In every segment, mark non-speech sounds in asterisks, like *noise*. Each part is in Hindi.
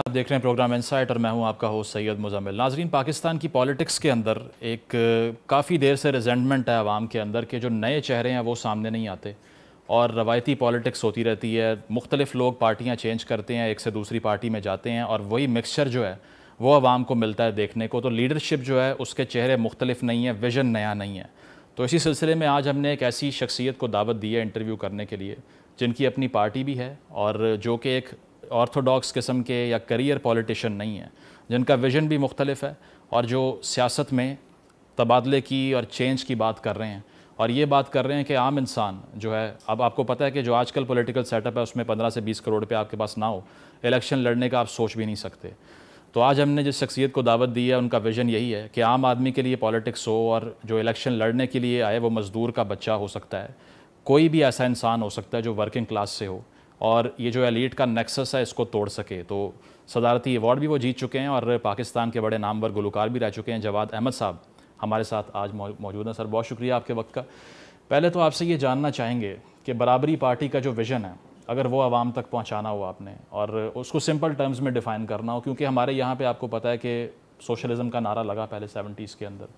आप देख रहे हैं प्रोग्राम इनसाइट और मैं हूं आपका होस्ट सैयद मुजम्मिल नाजरीन पाकिस्तान की पॉलिटिक्स के अंदर एक काफ़ी देर से रिजेंटमेंट है आवाम के अंदर के जो नए चेहरे हैं वो सामने नहीं आते और रवायती पॉलिटिक्स होती रहती है मुख्तलिफ लोग पार्टियाँ चेंज करते हैं एक से दूसरी पार्टी में जाते हैं और वही मिक्सचर जो है वो आवाम को मिलता है देखने को तो लीडरशिप जो है उसके चेहरे मुख्तलिफ नहीं है विजन नया नहीं है तो इसी सिलसिले में आज हमने एक ऐसी शख्सियत को दावत दी है इंटरव्यू करने के लिए जिनकी अपनी पार्टी भी है और जो कि एक ऑर्थोडॉक्स किस्म के या करियर पॉलिटिशन नहीं हैं जिनका विजन भी मुख्तलिफ है और जो सियासत में तबादले की और चेंज की बात कर रहे हैं और ये बात कर रहे हैं कि आम इंसान जो है अब आपको पता है कि जो आजकल पॉलिटिकल सेटअप है उसमें 15 से 20 करोड़ रुपये आपके पास ना हो इलेक्शन लड़ने का आप सोच भी नहीं सकते तो आज हमने जिस शख्सियत को दावत दी है उनका विजन यही है कि आम आदमी के लिए पॉलिटिक्स हो और जो इलेक्शन लड़ने के लिए आए वो मज़दूर का बच्चा हो सकता है कोई भी ऐसा इंसान हो सकता है जो वर्किंग क्लास से हो और ये जो एलिट का नेक्सस है इसको तोड़ सके तो सदारती अवार्ड भी वो जीत चुके हैं और पाकिस्तान के बड़े नामवर गुलकार भी रह चुके हैं जवाद अहमद साहब हमारे साथ आज मौजूद हैं सर बहुत शुक्रिया आपके वक्त का पहले तो आपसे ये जानना चाहेंगे कि बराबरी पार्टी का जो विज़न है अगर वो आवाम तक पहुंचाना हो आपने और उसको सिंपल टर्म्स में डिफ़ाइन करना हो क्योंकि हमारे यहाँ पे आपको पता है कि सोशलिज़म का नारा लगा पहले सेवेंटीज़ के अंदर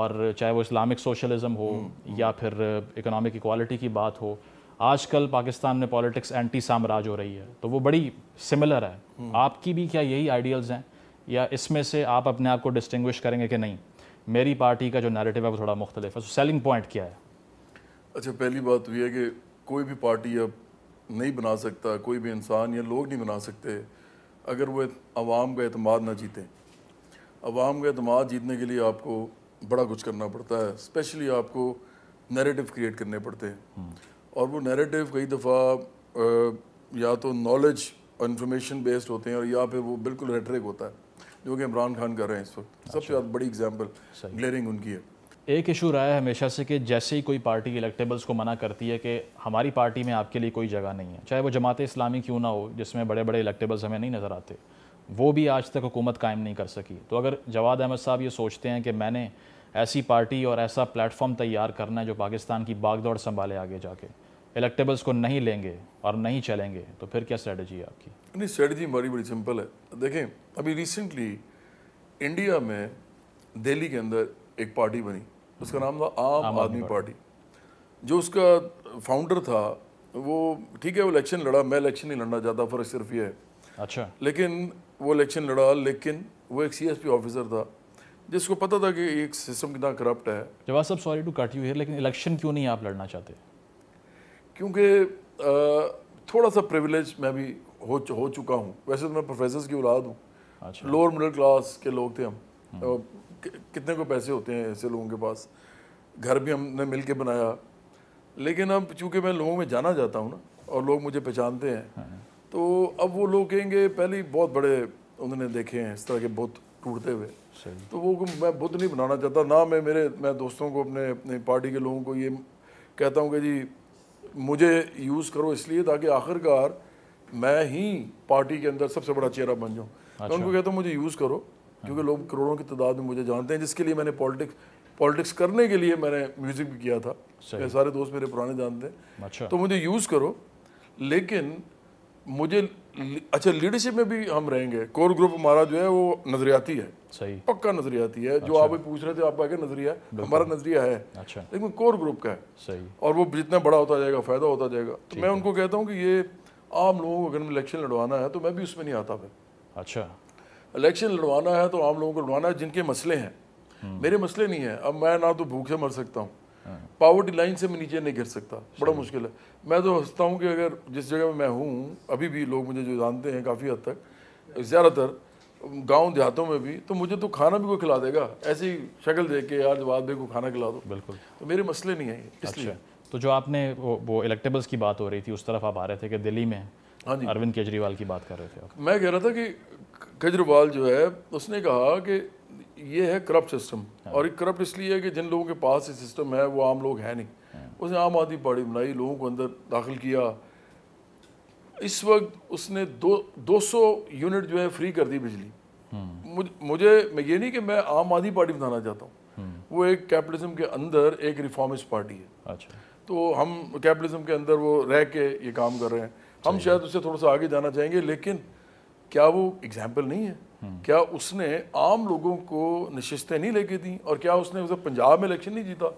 और चाहे वो इस्लामिक सोशलिज़म हो हम्म, हम्म। या फिर इकोनॉमिक इक्वालिटी की बात हो आजकल पाकिस्तान में पॉलिटिक्स एंटी साम्राज्य हो रही है तो वो बड़ी सिमिलर है हम्म। आपकी भी क्या यही आइडियल्स हैं या इसमें से आप अपने आप को डिस्टिंग्विश करेंगे कि नहीं मेरी पार्टी का जो नैरेटिव है वो थोड़ा मुख्तलिफ है सो सेलिंग पॉइंट क्या है अच्छा पहली बात तो यह है कि कोई भी पार्टी अब नहीं बना सकता कोई भी इंसान या लोग नहीं बना सकते अगर वो आवाम का अतमाद ना जीते आवाम का अतमाद जीतने के लिए आपको बड़ा कुछ करना पड़ता है स्पेशली आपको नरेटिव क्रिएट करने पड़ते हैं हम्म। और वो नैरेटिव कई दफ़ा या तो नॉलेज और इन्फॉर्मेशन बेस्ड होते हैं और या फिर वो बिल्कुल रेटरिक होता है जो कि इमरान खान कर रहे हैं इस वक्त सबसे अच्छा। ज़्यादा बड़ी एग्जाम्पल ग्लेरिंग उनकी है एक इशू रहा है हमेशा से कि जैसे ही कोई पार्टी इलेक्टेबल्स को मना करती है कि हमारी पार्टी में आपके लिए कोई जगह नहीं है चाहे वो जमात इस्लामी क्यों ना हो जिसमें बड़े बड़े इलेक्टेबल्स हमें नहीं नज़र आते वो भी आज तक हुकूमत कायम नहीं कर सकी तो अगर जवाद अहमद साहब ये सोचते हैं कि मैंने ऐसी पार्टी और ऐसा प्लेटफॉर्म तैयार करना है जो पाकिस्तान की बागदौड़ संभाले आगे जाके इलेक्टेबल्स को नहीं लेंगे और नहीं चलेंगे तो फिर क्या स्ट्रेटजी है आपकी नहीं स्ट्रेटजी हमारी बड़ी सिंपल है देखें अभी रिसेंटली इंडिया में दिल्ली के अंदर एक पार्टी बनी उसका नाम था आम, आम आदमी पार्टी जो उसका फाउंडर था वो ठीक है वो इलेक्शन लड़ा मैं इलेक्शन नहीं लड़ना चाहता फ़र्क सिर्फ ये है अच्छा लेकिन वो इलेक्शन लड़ा लेकिन वो एक सीएसपी ऑफिसर था जिसको पता था कि एक सिस्टम कितना करप्ट है जवाब साहब sorry to cut you here लेकिन इलेक्शन क्यों नहीं आप लड़ना चाहते क्योंकि थोड़ा सा प्रिविलेज मैं भी हो हो चुका हूँ वैसे तो मैं प्रोफेसर की औलाद हूँ अच्छा। लोअर मिडिल क्लास के लोग थे हम हम्म। कितने को पैसे होते हैं ऐसे लोगों के पास घर भी हमने मिल के बनाया लेकिन अब चूँकि मैं लोगों में जाना जाता हूँ ना और लोग मुझे पहचानते हैं हाँ, हाँ। तो अब वो लोग कहेंगे पहले बहुत बड़े उन्होंने देखे हैं इस तरह के बुत टूटते हुए तो वो मैं बुत नहीं बनाना चाहता ना मैं मेरे मैं दोस्तों को अपने अपने पार्टी के लोगों को ये कहता हूँ कि जी मुझे यूज़ करो इसलिए ताकि आखिरकार मैं ही पार्टी के अंदर सबसे बड़ा चेहरा बन जाऊँ अच्छा। मैं उनको कहता हूँ मुझे यूज़ करो क्योंकि लोग करोड़ों की तादाद में मुझे जानते हैं जिसके लिए मैंने पॉलिटिक्स पॉलिटिक्स करने के लिए मैंने म्यूज़िक भी किया था सारे दोस्त मेरे पुराने जानते हैं अच्छा। तो मुझे यूज़ करो लेकिन मुझे अच्छा लीडरशिप में भी हम रहेंगे कोर ग्रुप हमारा जो है वो नजरियाती है सही पक्का नजरियाती है अच्छा। जो आप पूछ रहे थे आपका क्या नजरिया हमारा नजरिया है अच्छा लेकिन कोर ग्रुप का है सही और वो जितना बड़ा होता जाएगा फायदा होता जाएगा तो मैं उनको कहता हूँ कि ये आम लोगों को अगर इलेक्शन लड़वाना है तो मैं भी उसमें नहीं आता फिर अच्छा इलेक्शन लड़वाना है तो आम लोगों को लड़वाना है जिनके मसले हैं हम्म। मेरे मसले नहीं है अब मैं ना तो भूख से मर सकता हूँ पावर्टी लाइन से मैं नीचे नहीं गिर सकता बड़ा मुश्किल है मैं तो हंसता हूँ कि अगर जिस जगह में मैं हूँ अभी भी लोग मुझे जो जानते हैं काफ़ी हद तक ज़्यादातर गांव देहातों में भी तो मुझे तो खाना भी कोई खिला देगा ऐसी शक्ल दे के यार जवाब दे को खाना खिला दो बिल्कुल तो मेरे मसले नहीं है इसलिए अच्छा। तो जो आपने वो, वो इलेक्टेबल्स की बात हो रही थी उस तरफ आप आ रहे थे कि दिल्ली में हाँ जी अरविंद केजरीवाल की बात कर रहे थे मैं कह रहा था कि केजरीवाल जो है उसने कहा कि ये है करप्ट सिस्टम हाँ। और एक करप्ट इसलिए है कि जिन लोगों के पास ये सिस्टम है वो आम लोग हैं नहीं हाँ। उसने आम आदमी पार्टी बनाई लोगों को अंदर दाखिल किया इस वक्त उसने दो दो सौ यूनिट जो है फ्री कर दी बिजली हाँ। मुझे मैं ये नहीं कि मैं आम आदमी पार्टी बनाना चाहता हूँ वो एक कैपिटलिज्म के अंदर एक रिफॉर्मिस्ट पार्टी है अच्छा तो हम कैपिटलिज्म के अंदर वो रह के ये काम कर रहे हैं हम शायद उससे थोड़ा सा आगे जाना चाहेंगे लेकिन क्या वो एग्जाम्पल नहीं है क्या उसने आम लोगों को नशस्तें नहीं लेके दी और क्या उसने उसे पंजाब में इलेक्शन नहीं जीता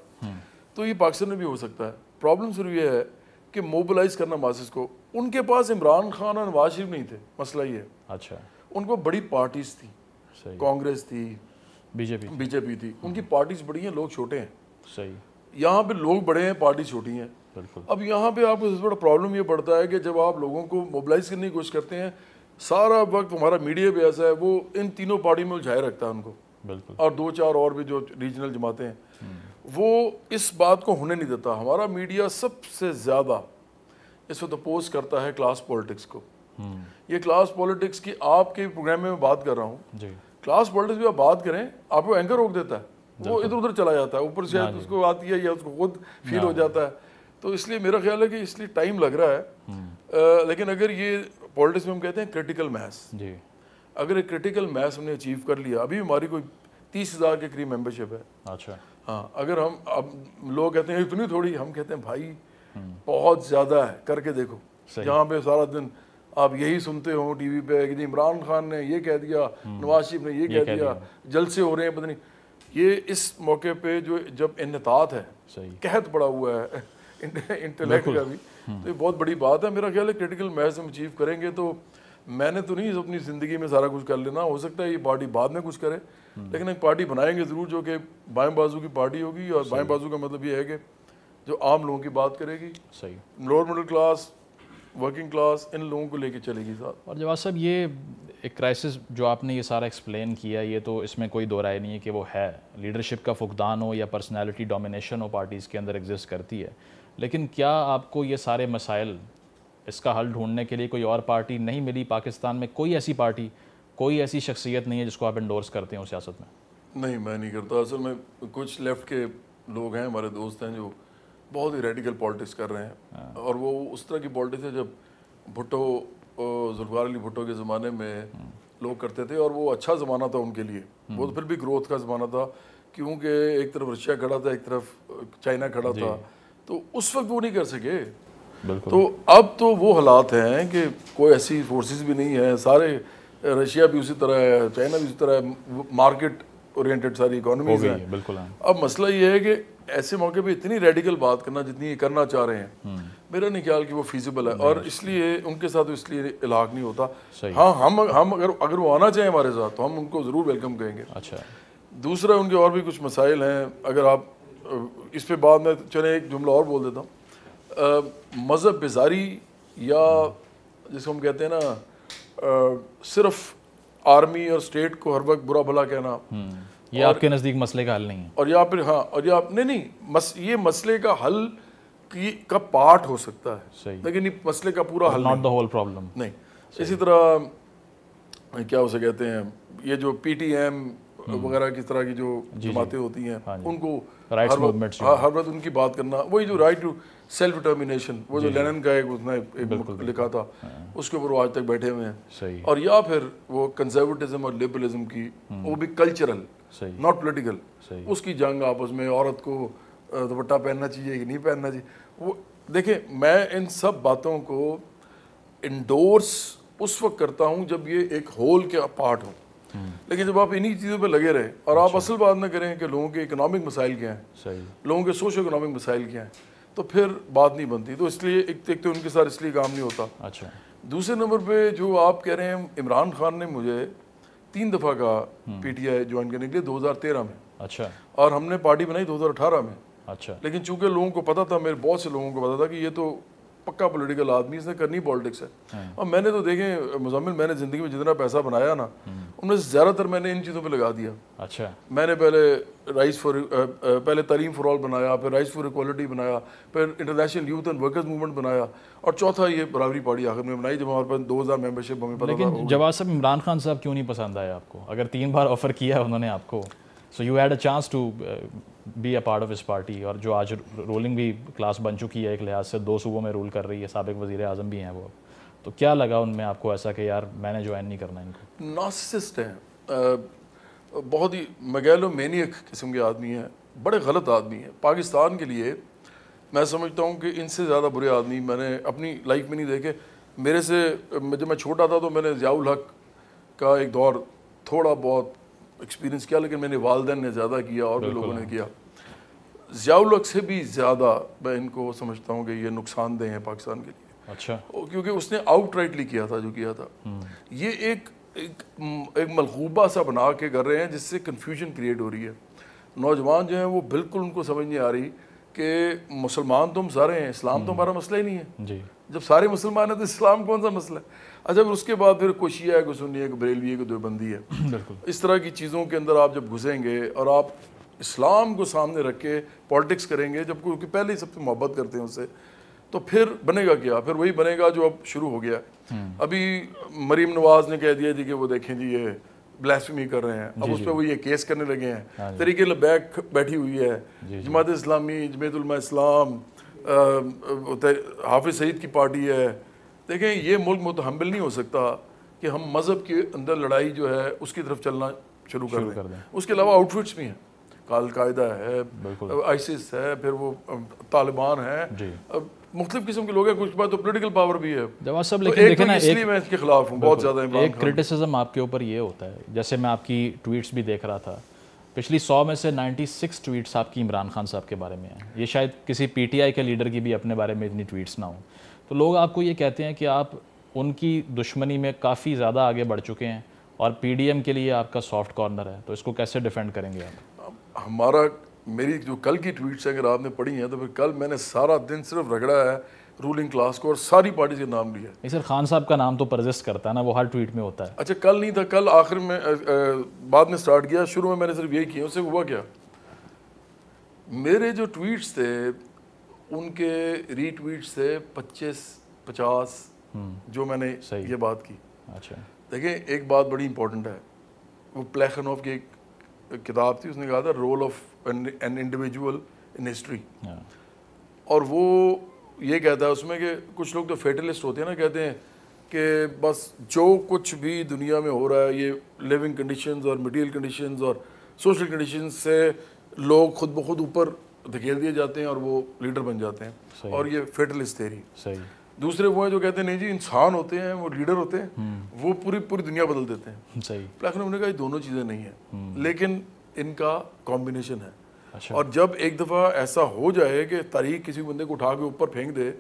तो ये पाकिस्तान में भी हो सकता है प्रॉब्लम सिर्फ ये है कि मोबलाइज करना मासिस को उनके पास इमरान खान और नवाज शरीफ नहीं थे मसला ये अच्छा उनको बड़ी पार्टीज थी कांग्रेस थी बीजेपी बीजेपी थी हम्म। उनकी पार्टीज बड़ी हैं लोग छोटे हैं सही यहाँ पे लोग बड़े हैं पार्टी छोटी हैं अब यहाँ पे आपको सबसे बड़ा प्रॉब्लम ये पड़ता है कि जब आप लोगों को मोबलाइज करने की कोशिश करते हैं सारा वक्त हमारा मीडिया भी ऐसा है वो इन तीनों पार्टी में उलझाए रखता है उनको बिल्कुल और दो चार और भी जो रीजनल जमातें हैं वो इस बात को होने नहीं देता हमारा मीडिया सबसे ज़्यादा इस वक्त अपोज करता है क्लास पॉलिटिक्स को हम्म। ये क्लास पॉलिटिक्स की आपके प्रोग्राम में मैं बात कर रहा हूँ क्लास पॉलिटिक्स भी आप बात करें आपको एंकर रोक देता है वो इधर उधर चला जाता है ऊपर से तो उसको आती है या उसको खुद फील हो जाता है तो इसलिए मेरा ख्याल है कि इसलिए टाइम लग रहा है आ, हम्म। लेकिन अगर ये पॉलिटिक्स में हम कहते हैं क्रिटिकल मैस जी अगर एक क्रिटिकल मैस हमने अचीव कर लिया अभी हमारी कोई तीस हज़ार के करीब मेंबरशिप है अच्छा हाँ अगर हम अब लोग कहते हैं इतनी थोड़ी हम कहते हैं भाई बहुत ज़्यादा है करके देखो जहाँ पे सारा दिन आप यही सुनते हो टीवी पे कि इमरान खान ने ये कह दिया हम्म। नवाज शरीफ ने ये, ये कह, कह दिया जलसे हो रहे हैं पता नहीं ये इस मौके पे जो जब इनतात है कहत पड़ा हुआ है *laughs* इंटेलेक्ट का भी तो ये बहुत बड़ी बात है मेरा ख्याल है क्रिटिकल मैच हम अचीव करेंगे तो मैंने तो नहीं अपनी ज़िंदगी में सारा कुछ कर लेना हो सकता है ये पार्टी बाद में कुछ करे लेकिन एक पार्टी बनाएंगे ज़रूर जो कि बाएँ बाजू की पार्टी होगी और बाएँ बाजू का मतलब ये है कि जो आम लोगों की बात करेगी सही lower middle class working class इन लोगों को लेके चलेगी साथ और जवाब साहब ये एक क्राइसिस जो आपने ये सारा एक्सप्लेन किया ये तो इसमें कोई दो राय नहीं है कि वो है लीडरशिप का फुकदान हो या पर्सनैलिटी डोमिनेशन हो पार्टीज़ के अंदर एग्जिस्ट करती है लेकिन क्या आपको ये सारे मसाइल इसका हल ढूंढने के लिए कोई और पार्टी नहीं मिली पाकिस्तान में कोई ऐसी पार्टी कोई ऐसी शख्सियत नहीं है जिसको आप इंडोर्स करते हो सियासत में नहीं मैं नहीं करता असल में कुछ लेफ्ट के लोग हैं हमारे दोस्त हैं जो बहुत ही रेडिकल पॉलिटिक्स कर रहे हैं हाँ। और वो उस तरह की पॉलिटिक्स है जब भुट्टो जुल्फार अली भुट्टो के ज़माने में हम्म। लोग करते थे और वो अच्छा ज़माना था उनके लिए हम्म। वो तो फिर भी ग्रोथ का ज़माना था क्योंकि एक तरफ रशिया खड़ा था एक तरफ चाइना खड़ा था तो उस वक्त वो नहीं कर सके तो अब तो वो हालात हैं कि कोई ऐसी फोर्सेस भी नहीं है सारे रशिया भी उसी तरह है चाइना भी उसी तरह है मार्केट ओरिएंटेड सारी इकोनॉमी हैं बिल्कुल अब मसला ये है कि ऐसे मौके पे इतनी रेडिकल बात करना जितनी ये करना चाह रहे हैं हम्म। मेरा नहीं ख्याल कि वो फीजिबल है और इसलिए उनके साथ इसलिए इलाक नहीं होता हाँ हम हम अगर अगर वो आना चाहें हमारे साथ तो हम उनको ज़रूर वेलकम कहेंगे अच्छा दूसरा उनके और भी कुछ मसाइल हैं अगर आप इस पे बाद में चले एक जुमला और बोल देता हूँ मज़हब बेजारी या जिसको हम कहते हैं ना आ, सिर्फ आर्मी और स्टेट को हर वक्त बुरा भला कहना हम्म, ये आपके नज़दीक मसले का हल नहीं है और या फिर हाँ और या नहीं नहीं मस, ये मसले का हल की का पार्ट हो सकता है सही लेकिन ये मसले का पूरा हल नॉट द होल प्रॉब्लम नहीं इसी तरह क्या उसे कहते हैं ये जो पीटीएम हम्म। वगैरह किस तरह की जो जमातें होती हैं हाँ उनको राइट्स हाँ, मूवमेंट हर वक्त उनकी बात करना वही जो राइट टू सेल्फ डिटर्मिनेशन वो जो लेनन का एक उसने एक लिखा था हाँ। उसके ऊपर वो आज तक बैठे हुए हैं और या फिर वो कंजर्वेटिज्म और लिबरलिज्म की हम्म। वो भी कल्चरल नॉट पोलिटिकल उसकी जंग आपस में औरत को दुपट्टा पहनना चाहिए कि नहीं पहनना चाहिए वो देखिए मैं इन सब बातों को इंडोर्स उस वक्त करता हूँ जब ये एक होल के पार्ट हों लेकिन जब आप इन्हीं चीज़ों पर लगे रहे और आप अच्छा। असल बात ना करें कि लोगों के इकोनॉमिक मसाइल क्या हैं लोगों के सोशो इकोनॉमिक मसाइल क्या हैं तो फिर बात नहीं बनती तो इसलिए एक तो एक तो उनके साथ इसलिए काम नहीं होता अच्छा दूसरे नंबर पे जो आप कह रहे हैं इमरान खान ने मुझे तीन दफ़ा का पी टी आई ज्वाइन करने के लिए 2013 में अच्छा और हमने पार्टी बनाई 2018 में अच्छा लेकिन चूंकि लोगों को पता था मेरे बहुत से लोगों को पता था कि ये तो पक्का पॉलिटिकल आदमी इसने करनी पॉलिटिक्स है हाँ। और मैंने तो देखें मुजामिल मैंने ज़िंदगी में जितना पैसा बनाया ना हम्म। उनमें से ज़्यादातर मैंने इन चीज़ों पे लगा दिया अच्छा मैंने पहले राइस फॉर पहले तरीम फॉर ऑल बनाया फिर राइस फॉर इक्वालिटी बनाया फिर international youth and workers movement बनाया और चौथा ये बराबरी पार्टी आखिर में बनाई जब हमारे पास दो हज़ार मेम्बरशिप हमें पता लेकिन जवाब साहब इमरान खान साहब क्यों नहीं पसंद आया आपको अगर तीन बार ऑफर किया उन्होंने आपको so you had a chance to be a part of इस पार्टी और जो आज रूलिंग भी क्लास बन चुकी है एक लिहाज से दो सूबों में रूल कर रही है सबक वज़ी अजम भी हैं वो तो क्या लगा उनमें आपको ऐसा कि यार मैंने ज्वाइन नहीं करना इनको नासिस्ट हैं बहुत ही मगैलो मेनियक किस्म के आदमी हैं बड़े गलत आदमी हैं पाकिस्तान के लिए मैं समझता हूँ कि इनसे ज़्यादा बुरे आदमी मैंने अपनी लाइफ में नहीं देखे मेरे से जब मैं छोटा था तो मैंने जियाल हक का एक दौर थोड़ा बहुत एक्सपीरियंस किया लेकिन मैंने वालदे ने ज़्यादा किया और भी लोगों ने किया ज़ियाउलक से भी ज़्यादा मैं इनको समझता हूँ कि ये नुकसानदेह हैं पाकिस्तान के लिए अच्छा क्योंकि उसने आउट राइटली किया था जो किया था हम्म। ये एक एक, एक मलगूबा सा बना के कर रहे हैं जिससे कन्फ्यूजन क्रिएट हो रही है नौजवान जो हैं वो बिल्कुल उनको समझ नहीं आ रही कि मुसलमान हम सारे हैं इस्लाम तो हम्म। हमारा मसला ही नहीं है जी जब सारे मुसलमान हैं तो इस्लाम कौन सा मसला है अच्छा फिर उसके बाद फिर कोशिया है कोई सुनी है कोई बरेलवी है कोई देवबंदी है *clears throat* इस तरह की चीज़ों के अंदर आप जब घुसेंगे और आप इस्लाम को सामने रख के पॉलिटिक्स करेंगे जब क्योंकि पहले ही सबसे मोहब्बत करते हैं उससे तो फिर बनेगा क्या फिर वही बनेगा जो अब शुरू हो गया हम्म। अभी मरीम नवाज ने कह दिया जी कि वो देखें जी ये ब्लास्फेमी कर रहे हैं अब उस पर वो ये केस करने लगे हैं हाँ, तरीके लबैक बैठी हुई है जमात इस्लामी जमयतलमा इस्लाम हाफिज सईद की पार्टी है देखें ये मुल्क मुतहमल नहीं हो सकता कि हम मज़हब के अंदर लड़ाई जो है उसकी तरफ चलना शुरू कर, दें। कर दें उसके अलावा आउटफिट्स भी हैं कालकायदा है आइसिस है फिर वो तालिबान है अब मुख्तु किस्म के लोग हैं कुछ बात तो पोलिटिकल पावर भी है जवाब साहब तो लेकिन तो देखें ना इसलिए मैं इसके खिलाफ हूँ बहुत ज़्यादा एक क्रिटिसिज्म आपके ऊपर ये होता है जैसे मैं आपकी ट्वीट्स भी देख रहा था पिछली सौ में से नाइन्टी सिक्स ट्वीट्स आपकी इमरान खान साहब के बारे में हैं ये शायद किसी पीटीआई के लीडर की भी अपने बारे में इतनी ट्वीट्स ना हो तो लोग आपको ये कहते हैं कि आप उनकी दुश्मनी में काफ़ी ज़्यादा आगे बढ़ चुके हैं और पीडीएम के लिए आपका सॉफ्ट कॉर्नर है तो इसको कैसे डिफेंड करेंगे आप हमारा मेरी जो कल की ट्वीट्स अगर आपने पढ़ी हैं तो फिर कल मैंने सारा दिन सिर्फ रगड़ा है रूलिंग क्लास को और सारी पार्टी के नाम लिया है सर खान साहब का नाम तो परजिस्ट करता है ना वो हर ट्वीट में होता है अच्छा कल नहीं था कल आखिर में आ, आ, बाद में स्टार्ट किया शुरू में मैंने सिर्फ यही किया उससे हुआ क्या मेरे जो ट्वीट्स थे उनके रीट्वीट्स थे पच्चीस पचास हम्म। जो मैंने ये बात की अच्छा देखिए एक बात बड़ी इंपॉर्टेंट है वो ऑफ की एक किताब थी उसने कहा था role of an individual in history और वो ये कहता है उसमें कि कुछ लोग तो फेटलिस्ट होते हैं ना कहते हैं कि बस जो कुछ भी दुनिया में हो रहा है ये लिविंग कंडीशंस और मटेरियल कंडीशंस और सोशल कंडीशंस से लोग खुद ब खुद ऊपर धकेल दिए जाते हैं और वो लीडर बन जाते हैं और ये फेटलिस्ट थेरी सही दूसरे वो हैं जो कहते हैं नहीं जी इंसान होते हैं वो लीडर होते हैं हम्म। वो पूरी पूरी दुनिया बदल देते हैं सही प्लेखन तो उन्होंने कहा ये दोनों चीज़ें नहीं है हम्म। लेकिन इनका कॉम्बिनेशन है अच्छा। और जब एक दफ़ा ऐसा हो जाए कि तारीख किसी बंदे को उठा के ऊपर फेंक दे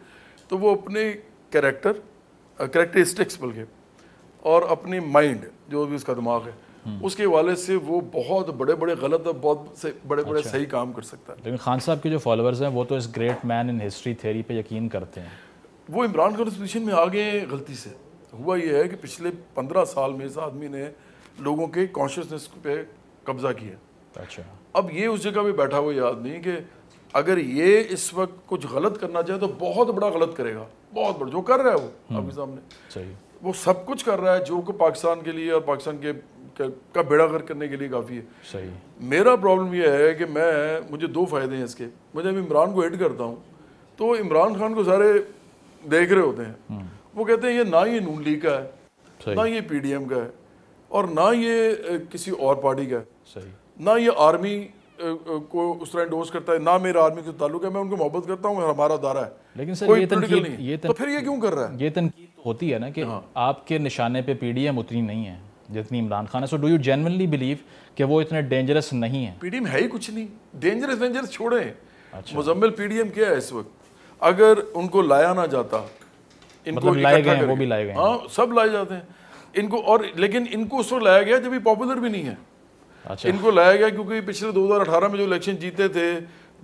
तो वो अपने करेक्टर करेक्टरिस्टिक्स बल्कि और अपने माइंड जो भी उसका दिमाग है हम्म। उसके हवाले से वो बहुत बड़े बड़े गलत और बहुत से बड़े बड़े अच्छा। सही काम कर सकता है लेकिन खान साहब के जो फॉलोअर्स हैं वो तो इस great man in history theory पे यकीन करते हैं वो इमरान खान पोजिशन में आ गए गलती से हुआ ये है कि पिछले पंद्रह साल में इस आदमी ने लोगों के कॉन्शियसनेस पे कब्जा किया अच्छा अब ये उस जगह भी बैठा हुआ याद नहीं कि अगर ये इस वक्त कुछ गलत करना चाहे तो बहुत बड़ा गलत करेगा बहुत बड़ा जो कर रहा है वो हम्म। आपके सामने सही वो सब कुछ कर रहा है जो को पाकिस्तान के लिए और पाकिस्तान के का बेड़ा घर करने के लिए काफ़ी है सही मेरा प्रॉब्लम यह है कि मैं मुझे दो फ़ायदे हैं इसके मैं जब इमरान को हेट करता हूँ तो इमरान खान को सारे देख रहे होते हैं हम्म। वो कहते हैं ये ना ये नून लीग का है ना ये पीडीएम का है और ना ये किसी और पार्टी का है सही ना ये आर्मी को उस तरह इंडोर्स करता है ना मेरा आर्मी से ताल्लुक है मैं उनको मोहब्बत करता हूँ हमारा दारा है लेकिन सर ये तनकीद ये तो फिर ये क्यों कर रहा है ये तनकीद तो होती है ना कि हाँ। आपके निशाने पे पीडीएम उतनी नहीं है जितनी इमरान खान है so do you genuinely believe कि वो इतने डेंजरस नहीं है पीडीएम है ही कुछ नहीं डेंजरस डेंजरस छोड़े अच्छा। मुजम्मिल पीडीएम क्या है इस वक्त अगर उनको लाया ना जाता इनको मतलब लाए गए वो भी लाए गए हाँ सब लाए जाते हैं इनको और लेकिन इनको उस वक्त लाया गया जब ये पॉपुलर भी नहीं है अच्छा। इनको लाया गया क्योंकि पिछले 2018 में जो इलेक्शन जीते थे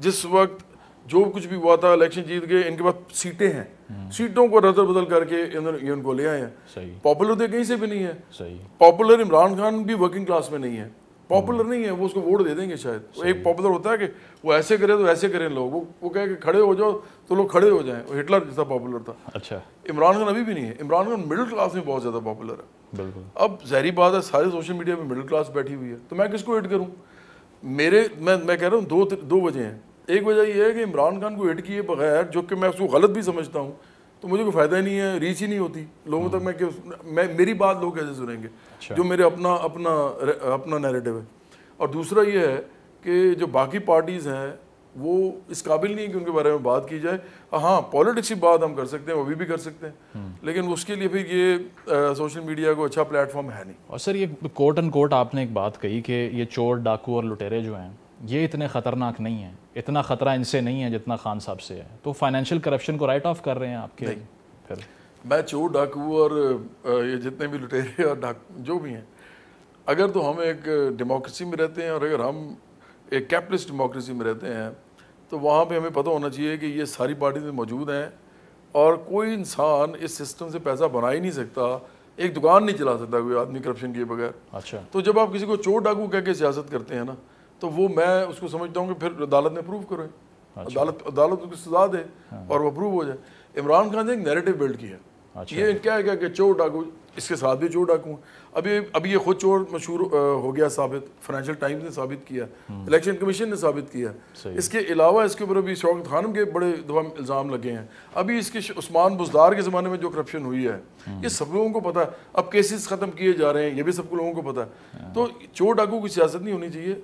जिस वक्त जो कुछ भी हुआ था इलेक्शन जीत गए इनके पास सीटें हैं हम्म। सीटों को रदल बदल करके ये उनको ले आए हैं पॉपुलर तो कहीं से भी नहीं है पॉपुलर इमरान खान भी वर्किंग क्लास में नहीं है पॉपुलर नहीं है वो उसको वोट दे देंगे शायद वो एक पॉपुलर होता है कि वो ऐसे करे तो ऐसे करें लोग वो वो कहे कि खड़े हो जाओ तो लोग खड़े हो जाएं वो हिटलर जैसा पॉपुलर था अच्छा इमरान खान अभी भी नहीं है इमरान खान मिडिल क्लास में बहुत ज़्यादा पॉपुलर है बिल्कुल अब जहरी बात है सारे सोशल मीडिया में मिडिल क्लास बैठी हुई है तो मैं किसको एड करूँ मेरे मैं मैं कह रहा हूँ दो दो वजह हैं एक वजह यह है कि इमरान खान को एड किए बगैर जो कि मैं उसको गलत भी समझता हूँ तो मुझे कोई फ़ायदा ही नहीं है रीच ही नहीं होती लोगों तक हम्म। मैं क्यों मैं मेरी बात लोग कैसे सुनेंगे अच्छा। जो मेरे अपना अपना अपना नैरेटिव है और दूसरा ये है कि जो बाकी पार्टीज़ हैं वो इस काबिल नहीं है कि उनके बारे में बात की जाए हाँ पॉलिटिक्स की बात हम कर सकते हैं वो भी, भी कर सकते हैं हम्म। लेकिन उसके लिए फिर ये आ, सोशल मीडिया को अच्छा प्लेटफॉर्म है नहीं और सर ये कोर्ट एंड कोर्ट आपने एक बात कही कि ये चोर डाकू और लुटेरे जो हैं ये इतने ख़तरनाक नहीं है इतना ख़तरा इनसे नहीं है जितना खान साहब से है तो फाइनेंशियल करप्शन को राइट ऑफ कर रहे हैं आपके फिर मैं चोर डाकू और ये जितने भी लुटेरे और डाकू जो भी हैं अगर तो हम एक डेमोक्रेसी में रहते हैं और अगर हम एक कैपिटलिस्ट डेमोक्रेसी में रहते हैं तो वहाँ पे हमें पता होना चाहिए कि ये सारी पार्टी मौजूद हैं और कोई इंसान इस सिस्टम से पैसा बना ही नहीं सकता एक दुकान नहीं चला सकता कोई आदमी करप्शन के बगैर अच्छा तो जब आप किसी को चोर डाकू कह के सियासत करते हैं ना तो वो मैं उसको समझता हूँ कि फिर अदालत ने अप्रूव करें अच्छा। अदालत अदालत उसकी सजा दे हाँ। और वो अप्रूव हो जाए इमरान खान ने एक नैरेटिव बिल्ड किया अच्छा। ये क्या है क्या कि चोर डाकू इसके साथ भी चोर डाकू अभी अभी ये खुद चोर मशहूर हो गया साबित फाइनेंशियल टाइम्स ने साबित किया इलेक्शन हम्म। कमीशन ने साबित किया इसके अलावा इसके ऊपर अभी शौकत खानम के बड़े दफा इल्ज़ाम लगे हैं अभी इसके उस्मान बुजदार के ज़माने में जो करप्शन हुई है हम्म। ये सब लोगों को पता है अब केसेस ख़त्म किए जा रहे हैं ये भी सबको लोगों को पता है हाँ। तो चोर डाकू की सियासत नहीं होनी चाहिए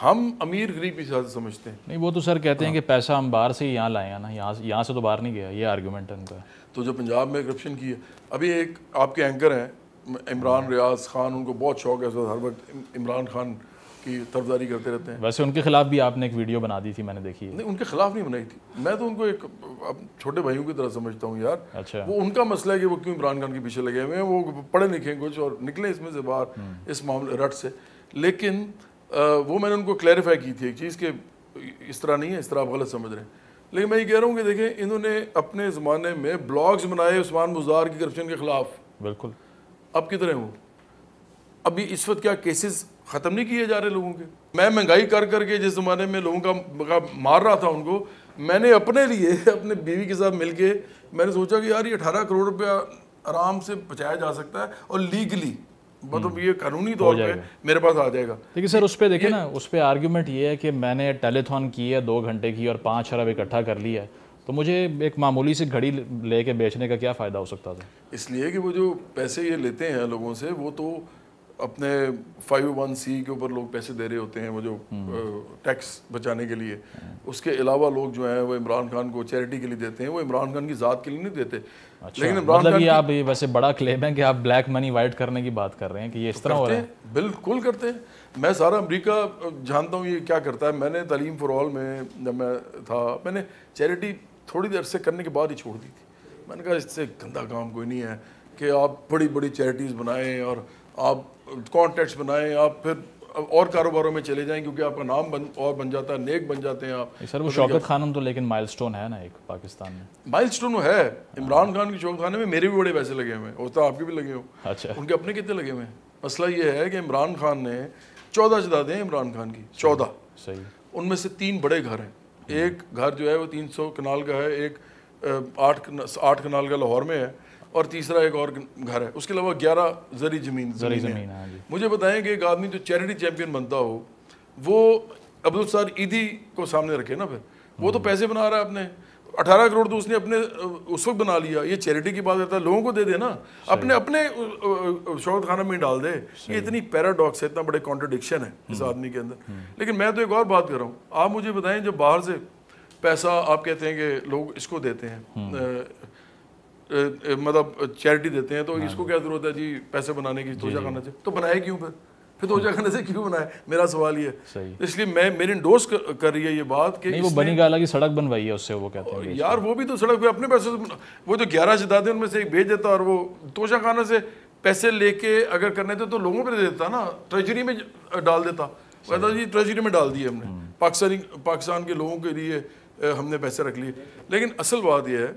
हम अमीर गरीब की सियासत समझते हैं नहीं वो तो सर कहते हैं हाँ। कि पैसा हम बाहर से ही यहाँ लाए हैं ना यहाँ यहाँ से तो बाहर नहीं गया ये आर्गूमेंट है उनका तो जो पंजाब में करप्शन की है अभी एक आपके एंकर हैं इमरान हाँ। रियाज खान उनको बहुत शौक है हर वक्त इमरान खान की तरफदारी करते रहते हैं वैसे उनके खिलाफ भी आपने एक वीडियो बना दी थी मैंने देखी है नहीं उनके खिलाफ नहीं बनाई थी मैं तो उनको एक छोटे भाइयों की तरह समझता हूँ यार अच्छा वो उनका मसला है कि वो क्यों इमरान खान के पीछे लगे हुए हैं वो पढ़े लिखे कुछ और निकले इसमें से बाहर हम्म। इस मामले रट से लेकिन वो मैंने उनको क्लैरिफाई की थी एक चीज़ के इस तरह नहीं है इस तरह आप गलत समझ रहे हैं लेकिन मैं ये कह रहा हूँ कि देखें इन्होंने अपने ज़माने में ब्लॉग्स बनाए उस्मान मुजार की करप्शन के ख़िलाफ़ बिल्कुल अब कितने हूँ अभी इस वक्त क्या केसेस ख़त्म नहीं किए जा रहे लोगों के मैं महंगाई कर करके जिस ज़माने में लोगों का, का मार रहा था उनको मैंने अपने लिए *laughs* अपने बीवी के साथ मिल के मैंने सोचा कि यार ये अठारह करोड़ रुपया आराम से बचाया जा सकता है और लीगली मतलब हम्म। ये कानूनी तौर पे मेरे पास आ जाएगा लेकिन सर उस पर देखें ना उस पर आर्ग्यूमेंट ये है कि मैंने टेलीथॉन की है दो घंटे की और पाँच अरब इकट्ठा कर लिया है तो मुझे एक मामूली सी घड़ी लेके बेचने का क्या फ़ायदा हो सकता था इसलिए कि वो जो पैसे ये लेते हैं लोगों से वो तो अपने फाइव वन सी के ऊपर लोग पैसे दे रहे होते हैं वो जो टैक्स हम्म। बचाने के लिए उसके अलावा लोग जो हैं वो इमरान खान को चैरिटी के लिए देते हैं वो इमरान खान की ज़ात के लिए नहीं देते अच्छा, लेकिन इमरान मतलब खान आप ये वैसे बड़ा क्लेम है कि आप ब्लैक मनी वाइट करने की बात कर रहे हैं कि ये इस तो तरह हो रहा है बिल्कुल करते हैं मैं सारा अमरीका जानता हूँ ये क्या करता है मैंने तलीम फॉर ऑल में जब मैं था मैंने चैरिटी थोड़ी देर से करने के बाद ही छोड़ दी थी मैंने कहा इससे गंदा काम कोई नहीं है कि आप बड़ी बड़ी चैरिटीज़ बनाएं और आप कॉन्टैक्ट्स बनाएं आप फिर और कारोबारों में चले जाएं क्योंकि आपका नाम बन और बन जाता है नेक बन जाते हैं आप सर वो तो शौकत खानम तो लेकिन माइलस्टोन है ना एक पाकिस्तान में माइलस्टोन वो है इमरान खान के शौकत खाने में मेरे भी बड़े पैसे लगे हुए हैं तो आपके भी लगे हो अच्छा उनके अपने कितने लगे हुए हैं मसला ये है कि इमरान खान ने चौदह जता हैं इमरान खान की चौदह सही उनमें से तीन बड़े घर हैं एक घर जो है वो तीन सौ कनाल का है एक आठ आठ कनाल का लाहौर में है और तीसरा एक और घर है उसके अलावा ग्यारह जरी जमीन जरी जमीन हाँ मुझे बताएं कि एक आदमी जो चैरिटी चैंपियन बनता हो वो अब्दुल सर ईदी को सामने रखे ना फिर वो तो हम्म। पैसे बना रहा है अपने अठारह करोड़ तो उसने अपने उस वक्त बना लिया ये चैरिटी की बात करता है तो लोगों को दे देना अपने अपने शौकत खाना में डाल दे ये इतनी पैराडॉक्स है इतना बड़े कॉन्ट्रोडिक्शन है इस हम्म। आदमी के अंदर हम्म। लेकिन मैं तो एक और बात कर रहा हूँ आप मुझे बताएं जब बाहर से पैसा आप कहते हैं कि लोग इसको देते हैं मतलब चैरिटी देते हैं तो हाँ। इसको क्या ज़रूरत है जी पैसे बनाने की तोजा खाना से तो बनाए क्यों फिर फिर तोजा खाना से क्यों बनाए मेरा सवाल ये तो इसलिए मैं मेरी इंडोर्स कर, कर रही है ये बात कि वो बनी गाला की सड़क बनवाई है उससे वो कहते हैं यार वो भी तो सड़क भी अपने पैसे से वो जो तो ग्यारह शदादे उनमें से एक भेज देता और वो तोज़ा खाना से पैसे लेके अगर करने थे तो लोगों पर दे देता ना ट्रेजरी में डाल देता कहता जी ट्रेजरी में डाल दिए हमने हम्म। पाकिस्तानी पाकिस्तान के लोगों के लिए हमने पैसे रख लिए लेकिन असल बात यह है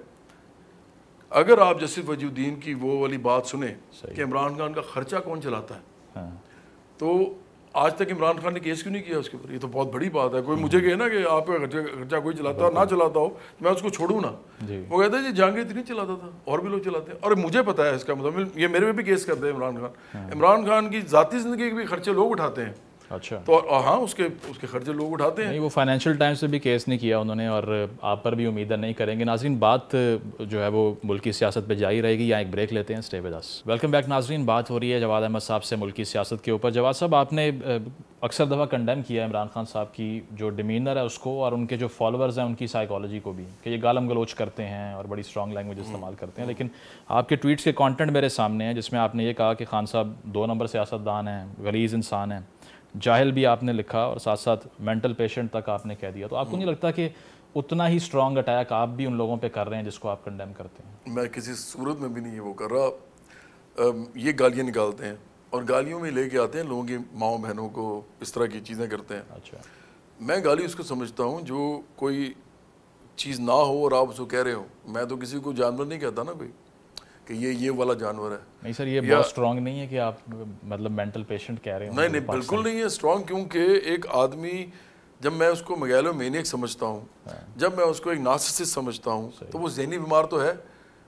अगर आप जसिफ वजीउद्दीन की वो वाली बात सुने कि इमरान खान का खर्चा कौन चलाता है हाँ। तो आज तक इमरान खान ने केस क्यों नहीं किया उसके ऊपर ये तो बहुत बड़ी बात है कोई मुझे कहे ना कि आपका खर्चा खर्चा कोई चलाता हो ना चलाता हो तो मैं उसको छोड़ू ना वो कहता है जी जहांगीर इतनी चलाता था और भी लोग चलाते हैं और मुझे पता है इसका मतलब ये मेरे पे भी केस करते हैं इमरान खान हाँ। इमरान खान की ज़ाती ज़िंदगी के भी खर्चे लोग उठाते हैं अच्छा तो और हाँ उसके उसके खर्चे लोग उठाते हैं नहीं वो फाइनेंशियल टाइम्स पे भी केस नहीं किया उन्होंने और आप पर भी उम्मीद नहीं करेंगे नाजरीन बात जो है वो मुल्क की सियासत पे जारी रहेगी या एक ब्रेक लेते हैं स्टे विद वेलकम बैक नाजरीन बात हो रही है जवाद अहमद साहब से मुल्क की सियासत के ऊपर जवाद साहब आपने अक्सर दफ़ा कंडेम किया इमरान खान साहब की जो डिमीनर है उसको और उनके जो फॉलोअर्स हैं उनकी साइकोलॉजी को भी कि ये गालम गलोच करते हैं और बड़ी स्ट्रॉन्ग लैंग्वेज इस्तेमाल करते हैं हम्म। लेकिन आपके ट्वीट्स के कंटेंट मेरे सामने हैं जिसमें आपने ये कहा कि खान साहब दो नंबर सियासतदान हैं गलीज इंसान हैं जाहिल भी आपने लिखा और साथ साथ मेंटल पेशेंट तक आपने कह दिया तो आपको नहीं हम्म। लगता कि उतना ही स्ट्रॉन्ग अटैक आप भी उन लोगों पे कर रहे हैं जिसको आप कंडेम करते हैं मैं किसी सूरत में भी नहीं वो कर रहा ये गालियाँ निकालते हैं और गालियों में लेके आते हैं लोगों की माओ बहनों को इस तरह की चीज़ें करते हैं अच्छा मैं गाली उसको समझता हूँ जो कोई चीज़ ना हो और आप उसको कह रहे हो मैं तो किसी को जानवर नहीं कहता ना कोई कि ये ये वाला जानवर है नहीं सर ये बहुत स्ट्रांग नहीं है कि आप मतलब मेंटल पेशेंट कह रहे हैं नहीं नहीं बिल्कुल नहीं है स्ट्रांग क्योंकि एक आदमी जब मैं उसको मगैलो मेनिक समझता हूँ हाँ। जब मैं उसको एक नासिस समझता हूँ तो वो जहनी बीमार तो है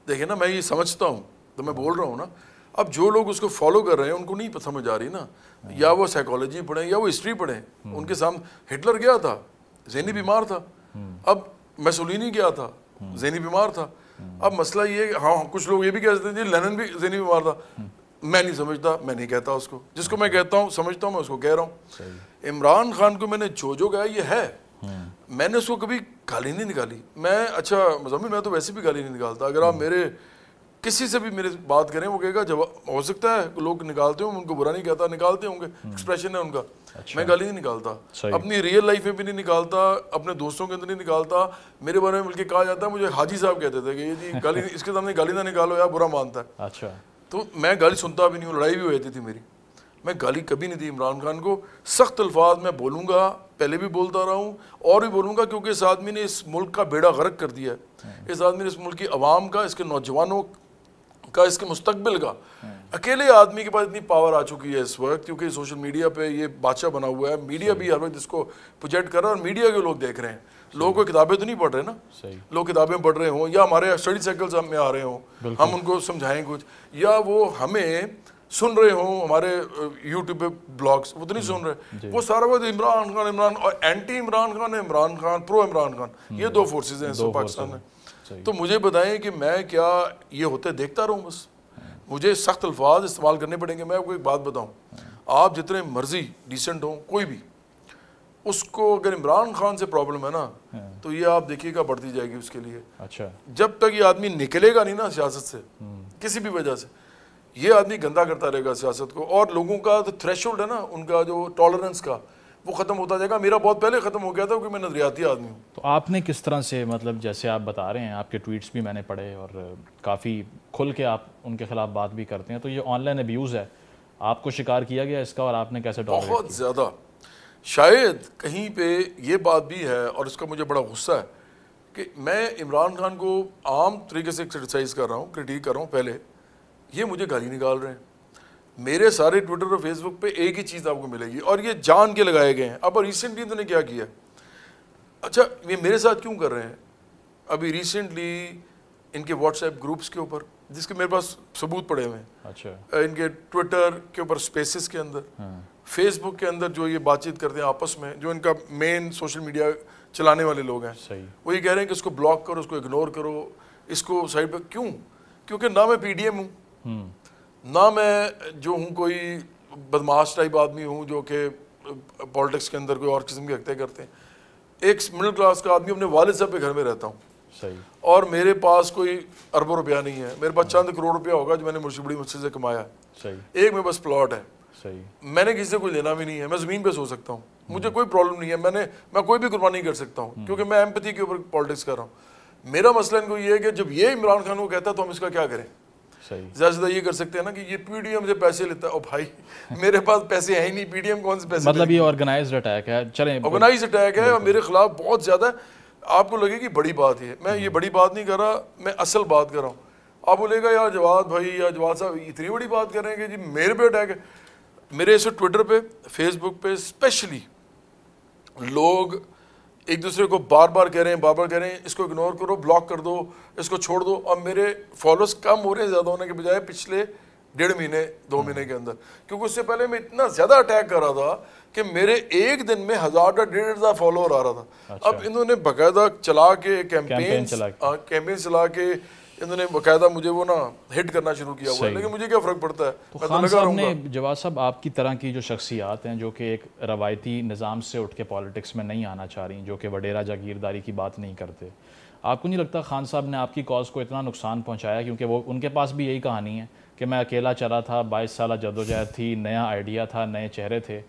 देखे ना मैं ये समझता हूँ तो मैं बोल रहा हूँ ना अब जो लोग उसको फॉलो कर रहे हैं उनको नहीं समझ आ रही ना हाँ। या वो साइकोलॉजी पढ़ें या वो हिस्ट्री पढ़ें हम्म। उनके सामने हिटलर गया था जहनी हम्म। बीमार था हम्म। अब मैसोलिनी गया था जहनी बीमार था अब मसला ये हाँ कुछ लोग ये भी कहते हैं जी लेनन भी जहनी बीमार था मैं नहीं समझता मैं नहीं कहता उसको जिसको मैं कहता हूँ समझता हूँ मैं उसको कह रहा हूँ इमरान खान को मैंने जो जो कहा ये है हम्म। मैंने उसको कभी गाली नहीं निकाली मैं अच्छा मजामी मैं तो वैसे भी गाली नहीं निकालता अगर आप हम्म। मेरे किसी से भी मेरे बात करें वो कहेगा जवाब हो सकता है लोग निकालते हों उनको बुरा नहीं कहता निकालते होंगे एक्सप्रेशन हम्म। है उनका अच्छा। मैं गाली नहीं निकालता अपनी रियल लाइफ में भी नहीं निकालता अपने दोस्तों के अंदर नहीं निकालता मेरे बारे में बल्कि कहा जाता है मुझे हाजी साहब कहते थे कि ये जी गाली *laughs* इसके सामने गाली ना निकालो यार बुरा मानता है अच्छा तो मैं गाली सुनता भी नहीं हूँ लड़ाई भी हो जाती थी मेरी मैं गाली कभी नहीं दी इमरान खान को सख्त अल्फाज मैं बोलूँगा पहले भी बोलता रहा हूँ और भी बोलूँगा क्योंकि इस आदमी ने इस मुल्क का बेड़ा गर्क कर दिया है हम्म। इस आदमी ने इस मुल्क की आवाम का इसके नौजवानों का इसके मुस्तबिल का हाँ। अकेले आदमी के पास इतनी पावर आ चुकी है इस वक्त क्योंकि सोशल मीडिया पे ये बादशाह बना हुआ है मीडिया भी हर वक्त इसको प्रोजेक्ट कर रहा है और मीडिया के लोग देख रहे हैं लोग को किताबें तो नहीं पढ़ रहे ना लोग किताबें पढ़ रहे हों या हमारे स्टडी सर्कल्स हमें आ रहे हों हम उनको समझाएं कुछ या वो हमें सुन रहे हों हमारे यूट्यूब पे ब्लॉग्स वो तो नहीं सुन हम्म। रहे वो सारा वक्त इमरान खान इमरान और एंटी इमरान खान इमरान खान प्रो इमरान खान ये हम्म। दो फोर्सेज हैं पाकिस्तान में तो मुझे बताएं कि मैं क्या ये होते देखता रहूँ बस मुझे सख्त अल्फाज इस्तेमाल करने पड़ेंगे मैं आपको एक बात बताऊँ आप जितने मर्जी डिसेंट हों कोई भी उसको अगर इमरान खान से प्रॉब्लम है ना हाँ। तो ये आप देखिएगा बढ़ती जाएगी उसके लिए अच्छा जब तक ये आदमी निकलेगा नहीं ना सियासत से हम्म। किसी भी वजह से ये आदमी गंदा करता रहेगा सियासत को और लोगों का जो तो थ्रेश है ना उनका जो टॉलरेंस का वो ख़त्म होता जाएगा मेरा बहुत पहले ख़त्म हो गया था क्योंकि मैं नजरियाती आदमी हूँ तो आपने किस तरह से मतलब जैसे आप बता रहे हैं आपके ट्वीट्स भी मैंने पढ़े और काफ़ी खुल के आप उनके खिलाफ बात भी करते हैं तो ये ऑनलाइन अब्यूज़ है आपको शिकार किया गया इसका और आपने कैसे बहुत ज़्यादा शायद कहीं पे ये बात भी है और इसका मुझे बड़ा गुस्सा है कि मैं इमरान खान को आम तरीके से क्रिटिसाइज़ कर रहा हूँ क्रिटिक कर रहा हूँ पहले ये मुझे गाली निकाल रहे हैं मेरे सारे ट्विटर और फेसबुक पे एक ही चीज़ आपको मिलेगी और ये जान के लगाए गए हैं अब रिसेंटली इन्होंने क्या किया अच्छा ये मेरे साथ क्यों कर रहे हैं अभी रिसेंटली इनके व्हाट्सएप ग्रुप्स के ऊपर जिसके मेरे पास सबूत पड़े हुए हैं अच्छा इनके ट्विटर के ऊपर स्पेसिस के अंदर फेसबुक हाँ। के अंदर जो ये बातचीत करते हैं आपस में जो इनका मेन सोशल मीडिया चलाने वाले लोग हैं सही वो ये कह रहे हैं कि इसको ब्लॉक करो उसको इग्नोर करो इसको साइड पर क्यों क्योंकि ना मैं पी डी एम हूँ हम्म। ना मैं जो हूँ कोई बदमाश टाइप आदमी हूँ जो कि पॉलिटिक्स के अंदर कोई और किस्म की हकते करते हैं एक मिडिल क्लास का आदमी अपने वालद साहब के घर में रहता हूँ और मेरे पास कोई अरबों रुपया नहीं है मेरे पास चंद करोड़ रुपया होगा जो मैंने मुर्शीबड़ी मुझसे से कमाया सही एक में बस प्लॉट है सही मैंने किसी से कोई लेना भी नहीं है मैं ज़मीन पे सो सकता हूँ मुझे कोई प्रॉब्लम नहीं है मैंने मैं कोई भी कुर्बानी कर सकता हूँ हम्म। क्योंकि मैं एम्पति के ऊपर पॉलिटिक्स कर रहा हूँ मेरा मसला इनको ये है कि जब ये इमरान खान को कहता है तो हम इसका क्या करें ज्यादा ज्यादा ये कर सकते हैं ना कि ये पीडीएम से पैसे लेता है ओ भाई मेरे पास पैसे है ही नहीं पीडीएम कौन से पैसे मतलब ये ऑर्गेनाइज्ड अटैक है चलें ऑर्गेनाइज्ड अटैक है और मेरे खिलाफ बहुत ज़्यादा आपको लगे कि बड़ी बात है मैं ये हम्म। बड़ी बात नहीं कर रहा मैं असल बात कर रहा हूँ आप बोलेगा यार जवाद भाई या जवाद साहब इतनी बड़ी बात कर रहे हैं कि जी मेरे पे अटैक है मेरे इसे ट्विटर पे फेसबुक पे स्पेशली लोग एक दूसरे को बार बार कह रहे हैं बार बार कह रहे हैं इसको इग्नोर करो ब्लॉक कर दो इसको छोड़ दो अब मेरे फॉलोअर्स कम हो रहे हैं ज़्यादा होने के बजाय पिछले डेढ़ महीने दो हम्म। महीने के अंदर क्योंकि उससे पहले मैं इतना ज़्यादा अटैक कर रहा था कि मेरे एक दिन में हज़ार डेढ़ डेढ़ हज़ार फॉलोअर आ रहा था अच्छा। अब इन्होंने बाकायदा चला के कैंपेन कैंपेन चला के इन्होंने बकायदा मुझे वो ना हिट करना शुरू किया हुआ लेकिन मुझे क्या फ़र्क पड़ता है तो, तो खान साहब ने जवाब साहब आपकी तरह की जो शख्सियात हैं जो कि एक रवायती निज़ाम से उठ के पॉलिटिक्स में नहीं आना चाह रही जो कि वडेरा जागीरदारी की बात नहीं करते आपको नहीं लगता खान साहब ने आपकी कॉज को इतना नुकसान पहुँचाया क्योंकि वो उनके पास भी यही कहानी है कि मैं अकेला चला था बाईस साल जदोजहद थी नया आइडिया था नए चेहरे थे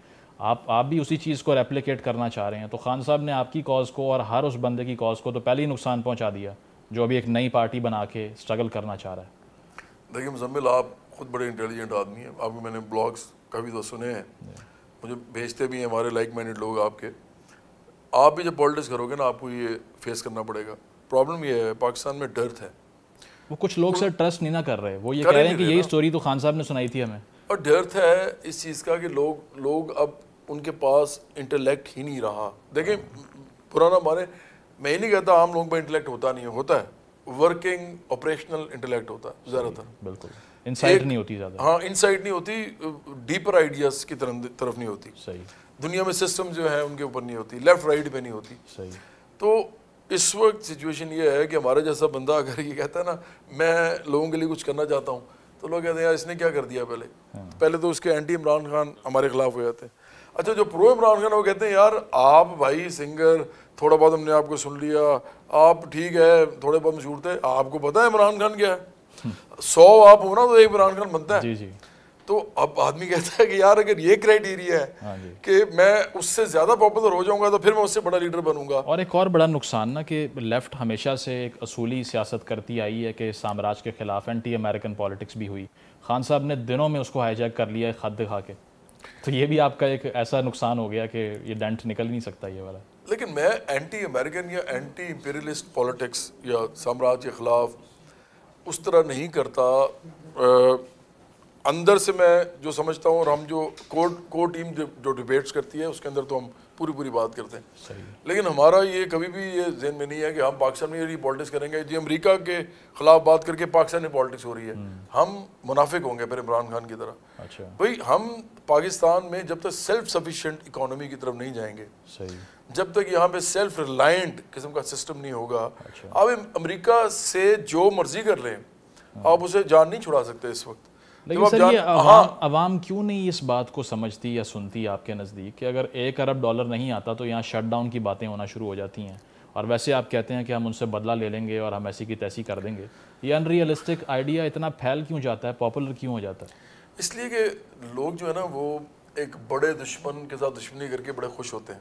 आप आप भी उसी चीज़ को रेप्लिकेट करना चाह रहे हैं तो खान साहब ने आपकी कॉज को और हर उस बंदे की कॉज को तो पहले ही नुकसान पहुंचा दिया जो अभी एक नई पार्टी बना के स्ट्रगल करना चाह रहा है देखिए मुजम्मिल आप खुद बड़े इंटेलिजेंट आदमी हैं आपके मैंने ब्लॉग्स काफ़ी तो सुने हैं मुझे भेजते भी हैं हमारे लाइक माइंडेड लोग आपके आप भी जब पॉलिटिक्स करोगे ना आपको ये फेस करना पड़ेगा प्रॉब्लम ये है पाकिस्तान में डर्थ है वो कुछ लोग सर ट्रस्ट नहीं ना कर रहे वो ये कह रहे हैं कि यही स्टोरी तो खान साहब ने सुनाई थी हमें और डर्थ है इस चीज़ का कि लोग लोग अब उनके पास इंटेलेक्ट ही नहीं रहा देखें पुराना हमारे मैं ये नहीं कहता आम लोगों पर इंटेलेक्ट होता नहीं है होता है वर्किंग ऑपरेशनल इंटेलेक्ट होता है ज़्यादातर बिल्कुल इनसाइट नहीं होती ज़्यादा हाँ इनसाइट नहीं होती डीपर आइडियाज़ की तरफ नहीं होती सही दुनिया में सिस्टम जो है उनके ऊपर नहीं होती लेफ्ट राइट पे नहीं होती सही तो इस वक्त सिचुएशन ये है कि हमारा जैसा बंदा अगर ये कहता है ना मैं लोगों के लिए कुछ करना चाहता हूँ तो लोग कहते हैं यार इसने क्या कर दिया पहले हाँ। पहले तो उसके एंटी इमरान खान हमारे खिलाफ हो जाते हैं अच्छा जो प्रो इमरान खान वो कहते हैं यार आप भाई सिंगर थोड़ा बहुत हमने आपको सुन लिया आप ठीक है थोड़े बहुत मशहूर थे आपको पता है इमरान खान क्या है हम्म। सौ आप हो ना तो एक इमरान खान बनता है जी जी तो अब आदमी कहता है कि यार अगर ये क्राइटेरिया है हाँ कि मैं उससे ज़्यादा पॉपुलर हो जाऊंगा तो फिर मैं उससे बड़ा लीडर बनूंगा और एक और बड़ा नुकसान ना कि लेफ्ट हमेशा से एक असूली सियासत करती आई है कि साम्राज्य के खिलाफ एंटी अमेरिकन पॉलिटिक्स भी हुई खान साहब ने दिनों में उसको हाईजैक कर लिया है खाद दिखा के तो ये भी आपका एक ऐसा नुकसान हो गया कि ये डेंट निकल नहीं सकता ये वाला लेकिन मैं एंटी अमेरिकन या एंटी इम्पेरियलिस्ट पॉलिटिक्स या साम्राज्य के ख़िलाफ़ उस तरह नहीं करता आ, अंदर से मैं जो समझता हूँ और हम जो कोर कोर टीम जो, जो डिबेट्स करती है उसके अंदर तो हम पूरी पूरी बात करते हैं लेकिन हमारा ये कभी भी ये जहन में नहीं है कि हम पाकिस्तान में ये पॉलिटिक्स करेंगे जी अमेरिका के खिलाफ बात करके पाकिस्तान में पॉलिटिक्स हो रही है हम्म। हम मुनाफिक होंगे फिर इमरान खान की तरह अच्छा भाई हम पाकिस्तान में जब तक सेल्फ सफिशेंट इकोनॉमी की तरफ नहीं जाएंगे सही जब तक यहाँ पे सेल्फ रिलायंट किस्म का सिस्टम नहीं होगा अब अच्छा। आप से जो मर्जी कर लें आप हम्म। उसे जान नहीं छुड़ा सकते इस वक्त लेकिन तो सर ये हाँ। अवाम, क्यों नहीं इस बात को समझती या सुनती आपके नज़दीक कि अगर एक अरब डॉलर नहीं आता तो यहाँ शटडाउन की बातें होना शुरू हो जाती हैं और वैसे आप कहते हैं कि हम उनसे बदला ले लेंगे और हम ऐसी की तैसी कर देंगे ये अनरियलिस्टिक आइडिया इतना फैल क्यों जाता है पॉपुलर क्यों हो जाता है इसलिए कि लोग जो है ना वो एक बड़े दुश्मन के साथ दुश्मनी करके बड़े खुश होते हैं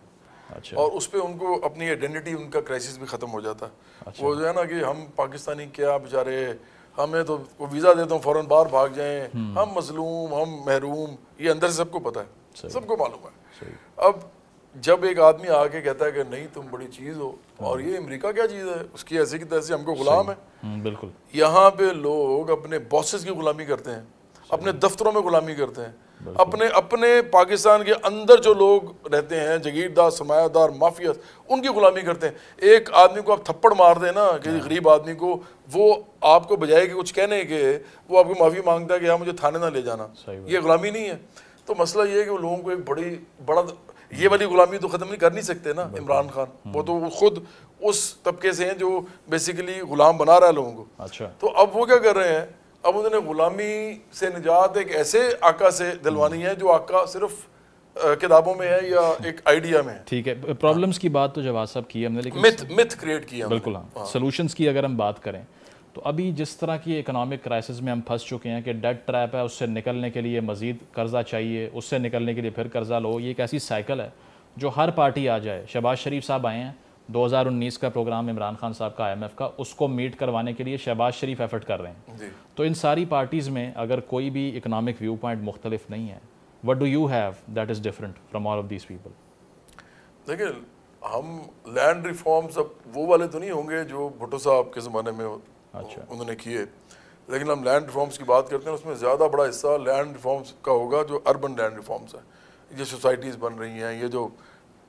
अच्छा। और उस पर उनको अपनी आइडेंटिटी उनका क्राइसिस भी ख़त्म हो जाता है अच्छा। वो जो है ना कि हम पाकिस्तानी क्या बेचारे हमें तो वीज़ा देता हूँ फ़ौर बाहर भाग जाएँ हम्म। हम मजलूम हम महरूम ये अंदर से सबको पता है सबको मालूम है अब जब एक आदमी आके कहता है कि नहीं तुम बड़ी चीज़ हो और ये अमेरिका क्या चीज़ है उसकी ऐसी की तैसी हमको गुलाम है हम्म, बिल्कुल यहाँ पे लोग अपने बॉसेस की गुलामी करते हैं अपने दफ्तरों में गुलामी करते हैं अपने अपने पाकिस्तान के अंदर जो लोग रहते हैं जगीरदार समायादार माफिया उनकी गुलामी करते हैं एक आदमी को आप थप्पड़ मार दें ना किसी हाँ। गरीब आदमी को वो आपको बजाय के कुछ कहने के वो आपको माफ़ी मांगता है कि यहाँ मुझे थाने ना ले जाना ये गुलामी नहीं है तो मसला ये है कि लोगों को एक बड़ी बड़ा ये वाली गुलामी तो ख़त्म नहीं कर नहीं सकते ना इमरान खान हम्म। वो तो खुद उस तबके से हैं जो बेसिकली गुलाम बना रहा है लोगों को अच्छा तो अब वो क्या कर रहे हैं अब उन्होंने गुलामी से निजात एक ऐसे आका से दिलवानी है जो आका सिर्फ किताबों में है या एक आइडिया में है ठीक है प्रॉब्लम्स की बात तो जवाब साहब की हमने लेकिन मिथ मिथ क्रिएट किया बिल्कुल हाँ सोल्यूशंस हाँ। की अगर हम बात करें तो अभी जिस तरह की इकोनॉमिक क्राइसिस में हम फंस चुके हैं कि डेट ट्रैप है उससे निकलने के लिए मज़ीद कर्ज़ा चाहिए उससे निकलने के लिए फिर कर्ज़ा लो ये एक ऐसी साइकिल है जो हर पार्टी आ जाए शहबाज शरीफ साहब आए हैं 2019 का प्रोग्राम इमरान खान साहब का आईएमएफ का उसको मीट करवाने के लिए शहबाज शरीफ एफर्ट कर रहे हैं तो इन सारी पार्टीज़ में अगर कोई भी इकनॉमिक व्यू पॉइंट मुख्तलिफ नहीं है what do you have that is different from all of this people देखिए हम लैंड रिफॉर्म्स अब वो वाले तो नहीं होंगे जो भुटो साहब के ज़माने में अच्छा उन्होंने किए लेकिन हम लैंड रिफॉर्म्स की बात करते हैं उसमें ज़्यादा बड़ा हिस्सा लैंड रिफॉर्म्स का होगा जो अर्बन लैंड रिफॉर्म्स है ये सोसाइटीज़ बन रही हैं ये जो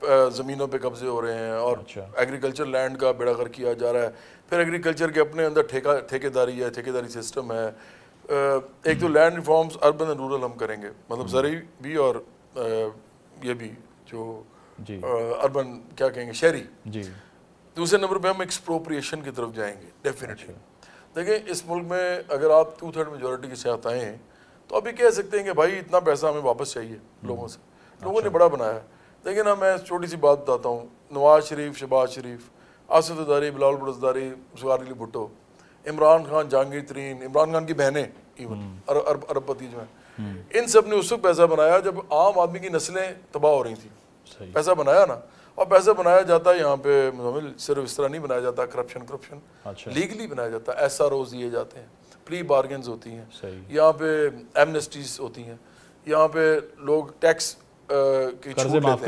ज़मीनों पे कब्जे हो रहे हैं और अच्छा। एग्रीकल्चर लैंड का कर किया जा रहा है फिर एग्रीकल्चर के अपने अंदर ठेका ठेकेदारी है ठेकेदारी सिस्टम है एक तो land reforms urban and rural हम करेंगे मतलब हम्म। जरिए भी और ये भी जो अर्बन क्या कहेंगे शहरी दूसरे नंबर पर हम एक्सप्रोप्रिएशन की तरफ जाएंगे डेफिनेटली अच्छा। देखें इस मुल्क में अगर आप टू थर्ड मेजोरिटी के साथ आए हैं तो अभी कह सकते हैं कि भाई इतना पैसा हमें वापस चाहिए हम्म। लोगों से लोगों ने अच्छा। बड़ा बनाया देखिए अब मैं छोटी सी बात बताता हूँ नवाज शरीफ शहबाज शरीफ आसफ अदारी बिलाल बुरजदारी सुगार अली भुट्टो इमरान खान जहांगीर तरीन इमरान खान की बहनें इवन हम्म। अरब अरब अरबपति जो हैं हम्म। इन सब ने उस वक्त पैसा बनाया जब आम आदमी की नस्लें तबाह हो रही थी पैसा बनाया ना और पैसा बनाया जाता है यहाँ पे मुजमिल सिर्फ इस तरह नहीं बनाया जाता करप्शन करप्शन लीगली बनाया जाता है एस आर ओज दिए जाते हैं प्ली बार्गेंस होती हैं यहाँ पे एमनेस्टीज होती हैं यहाँ पे लोग टैक्स कर्जे माफ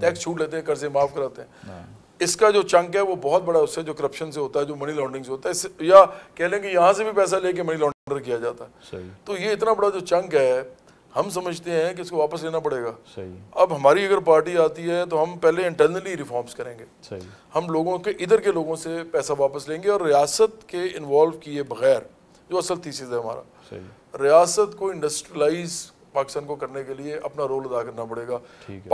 टैक्स छूट लेते हैं कर्जे माफ कराते हैं हाँ। इसका जो चंक है वो बहुत बड़ा उससे जो करप्शन से होता है जो मनी लॉन्ड्रिंग से होता है या कह लेंगे यहाँ से भी पैसा लेके मनी लॉन्डर किया जाता है तो ये इतना बड़ा जो चंक है हम समझते हैं कि इसको वापस लेना पड़ेगा सही अब हमारी अगर पार्टी आती है तो हम पहले इंटरनली रिफॉर्म्स करेंगे सही हम लोगों के इधर के लोगों से पैसा वापस लेंगे और रियासत के इन्वॉल्व किए बगैर जो असल थीसिस है हमारा रियासत को इंडस्ट्रलाइज पाकिस्तान को करने के लिए अपना रोल अदा करना पड़ेगा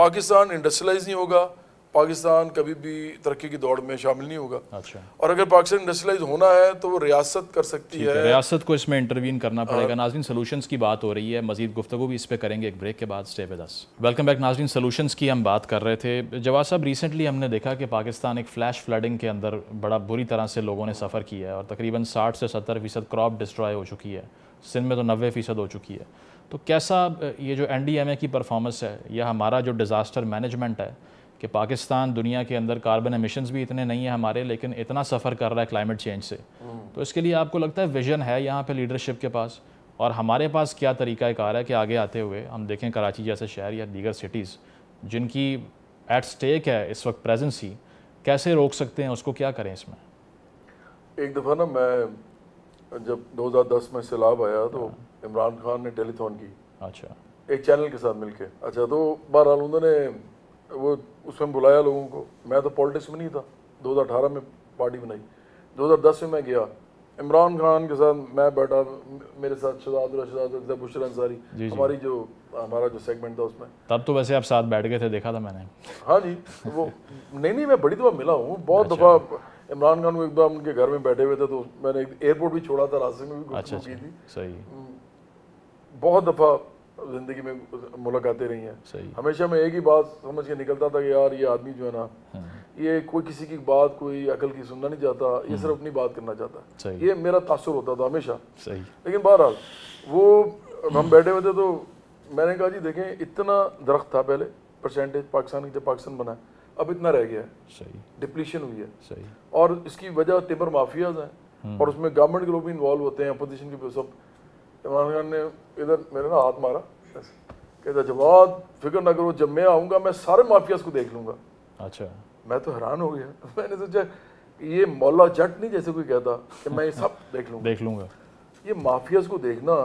पाकिस्तान इंडस्ट्रियलाइज नहीं होगा पाकिस्तान कभी भी तरक्की की दौड़ में शामिल नहीं होगा अच्छा और अगर पाकिस्तान इंडस्ट्रियलाइज होना है तो वो रियासत कर सकती है।, रियासत को इसमें इंटरवीन करना हाँ। पड़ेगा नाजरीन सोलूशन की बात हो रही है मजीद गुफ्तु भी इस पर करेंगे एक ब्रेक के बाद स्टे दस वेलकम बैक नाजरीन सोलूशन की हम बात कर रहे थे जवाब साहब रिसेंटली हमने देखा कि पाकिस्तान एक फ्लैश फ्लडिंग के अंदर बड़ा बुरी तरह से लोगों ने सफ़र किया है और तकरीबन साठ से सत्तर फ़ीसद क्रॉप डिस्ट्रॉय हो चुकी है सिंध में तो नबे फ़ीसद हो चुकी है तो कैसा ये जो एन की परफॉर्मेंस है या हमारा जो डिज़ास्टर मैनेजमेंट है कि पाकिस्तान दुनिया के अंदर कार्बन एमिशन्स भी इतने नहीं हैं हमारे लेकिन इतना सफ़र कर रहा है क्लाइमेट चेंज से हम्म। तो इसके लिए आपको लगता है विजन है यहाँ पर लीडरशिप के पास और हमारे पास क्या तरीका कार है कि आगे आते हुए हम देखें कराची जैसे शहर या दीगर सिटीज़ जिनकी एट स्टेक है इस वक्त प्रेजेंसी कैसे रोक सकते हैं उसको क्या करें इसमें एक दफ़ा ना मैं जब 2010 में सैलाब आया तो हाँ। इमरान खान ने टेलीथॉन की अच्छा एक चैनल के साथ मिलके अच्छा तो बहरहाल उन्होंने वो उसमें बुलाया लोगों को मैं तो पॉलिटिक्स में नहीं था 2018 में पार्टी बनाई 2010 में मैं गया इमरान खान के साथ मैं बैठा मेरे साथ शहजाद शहजाद बुशर अंसारी हमारी जो हमारा जो सेगमेंट था उसमें तब तो वैसे आप साथ बैठ गए थे देखा था मैंने हाँ जी वो नहीं नहीं मैं बड़ी दफ़ा मिला हूँ बहुत अच्छा। दफ़ा इमरान खान को एक बार उनके घर में बैठे हुए थे तो मैंने एयरपोर्ट भी छोड़ा था रास्ते में भी अच्छा, अच्छा। की थी सही हम्म, बहुत दफ़ा ज़िंदगी में मुलाकातें रही हैं हमेशा मैं एक ही बात समझ के निकलता था कि यार ये आदमी जो है ना हाँ। ये कोई किसी की बात कोई अकल की सुनना नहीं चाहता ये हाँ। सिर्फ अपनी बात करना चाहता ये मेरा तासर होता था हमेशा लेकिन बहरहाल वो हम बैठे हुए थे तो मैंने कहा जी देखें इतना दरख्त था पहले परसेंटेज पाकिस्तान जब पाकिस्तान बना अब इतना रह गया है डिप्लीशन हुई है और इसकी वजह टेबर माफियाज हैं हाँ। और उसमें गवर्नमेंट के लोग भी इन्वॉल्व होते हैं अपोजिशन के सब इमरान खान ने इधर मेरे ना हाथ मारा कहता जवाब फिक्र ना करो जब मैं आऊँगा मैं सारे माफियाज को देख लूँगा अच्छा मैं तो हैरान हो गया *laughs* मैंने सोचा ये मौला जट नहीं जैसे कोई कहता कि मैं सब *laughs* देख लूँगा देख लूँगा ये माफियाज को देखना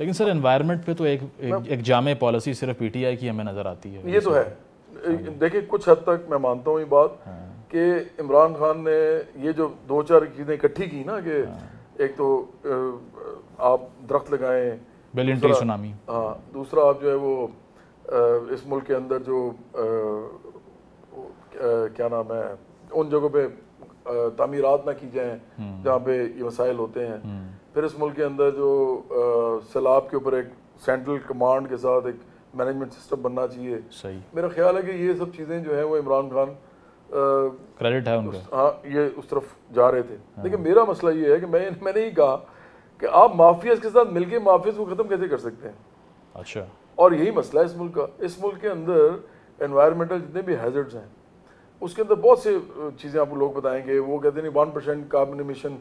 लेकिन सर एनवायरनमेंट पे तो एक एक, जामे पॉलिसी सिर्फ पीटीआई की हमें नज़र आती है ये तो है हाँ देखिए कुछ हद तक मैं मानता हूँ ये बात हाँ। कि इमरान खान ने ये जो दो चार चीज़ें इकट्ठी की ना कि हाँ। एक तो आप दरख्त लगाएं सुनामी हाँ दूसरा आप जो है वो आ, इस मुल्क के अंदर जो आ, आ, क्या नाम है उन जगहों पे तमीरत ना की जाएँ हम्म। जहाँ पे ये मसाइल होते हैं हम्म। फिर इस मुल्क के अंदर जो सैलाब के ऊपर एक सेंट्रल कमांड के साथ एक मैनेजमेंट सिस्टम बनना चाहिए सही मेरा ख्याल है कि ये सब चीज़ें जो है वो इमरान खान क्रेडिट है उनका हाँ ये उस तरफ जा रहे थे हाँ। लेकिन मेरा मसला ये है कि मैं मैंने ही कहा कि आप माफियाज के साथ मिलकर माफियाज को ख़त्म कैसे कर सकते हैं अच्छा और यही मसला है इस मुल्क का इस मुल्क के अंदर एनवायरमेंटल जितने भी हैजर्ड्स हैं उसके अंदर बहुत से चीज़ें आपको लोग बताएंगे वो कहते नहीं वन परसेंट कार्बन मिशन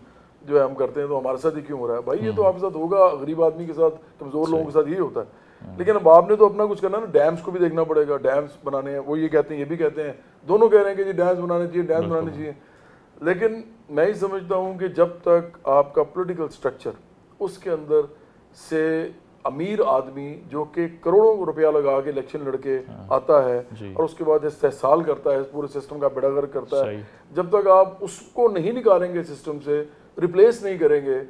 जो है हम करते हैं तो हमारे साथ ही क्यों हो रहा है भाई ये तो हम्म। आपके साथ होगा गरीब आदमी के साथ कमज़ोर लोगों के साथ यही होता है हम्म। लेकिन अब आपने तो अपना कुछ करना ना डैम्स को भी देखना पड़ेगा डैम्स बनाने हैं वो ये कहते हैं ये भी कहते हैं दोनों कह रहे हैं कि जी डैम्स बनाने चाहिए डैम्स बनाने चाहिए लेकिन मैं ही समझता हूँ कि जब तक आपका पोलिटिकल स्ट्रक्चर उसके अंदर से अमीर आदमी जो कि करोड़ों रुपया लगा के इलेक्शन लड़के हाँ। आता है और उसके बाद इस्तेसाल करता है पूरे सिस्टम का बेड़ागर करता है जब तक आप उसको नहीं निकालेंगे सिस्टम से रिप्लेस नहीं करेंगे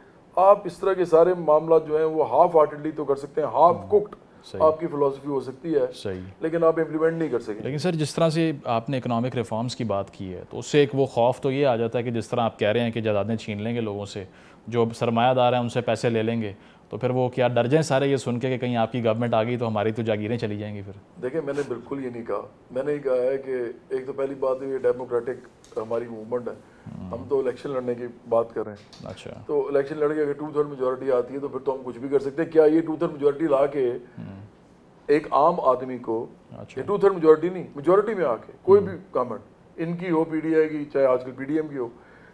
आप इस तरह के सारे मामला जो हैं वो हाफ हार्टेडली तो कर सकते हैं हाफ कुक्ड आपकी फिलोसफी हो सकती है सही लेकिन आप इम्प्लीमेंट नहीं कर सकते लेकिन सर जिस तरह से आपने इकोनॉमिक रिफॉर्म्स की बात की है तो उससे एक वो खौफ तो ये आ जाता है कि जिस तरह आप कह रहे हैं कि जदादें छीन लेंगे लोगों से जो सरमायादार हैं उनसे पैसे ले लेंगे तो फिर वो क्या डर जाए सारे ये सुन के कि कहीं आपकी गवर्नमेंट आ गई तो हमारी तो जागीरें चली जाएंगी फिर देखिए मैंने बिल्कुल ये नहीं कहा मैंने ये कहा है कि एक तो पहली बात तो ये डेमोक्रेटिक हमारी मूवमेंट है हम्म। हम तो इलेक्शन लड़ने की बात कर रहे हैं अच्छा तो इलेक्शन लड़ के अगर टू थर्ड मेजोरिटी आती है तो फिर तो हम कुछ भी कर सकते हैं क्या ये टू थर्ड मेजोरिटी ला के हम्म। एक आम आदमी को अच्छा। टू थर्ड मेजोरिटी नहीं मेजोरिटी में आके कोई हम्म। भी गवर्नमेंट इनकी हो पीडीआई की चाहे आजकल पीडीएम की हो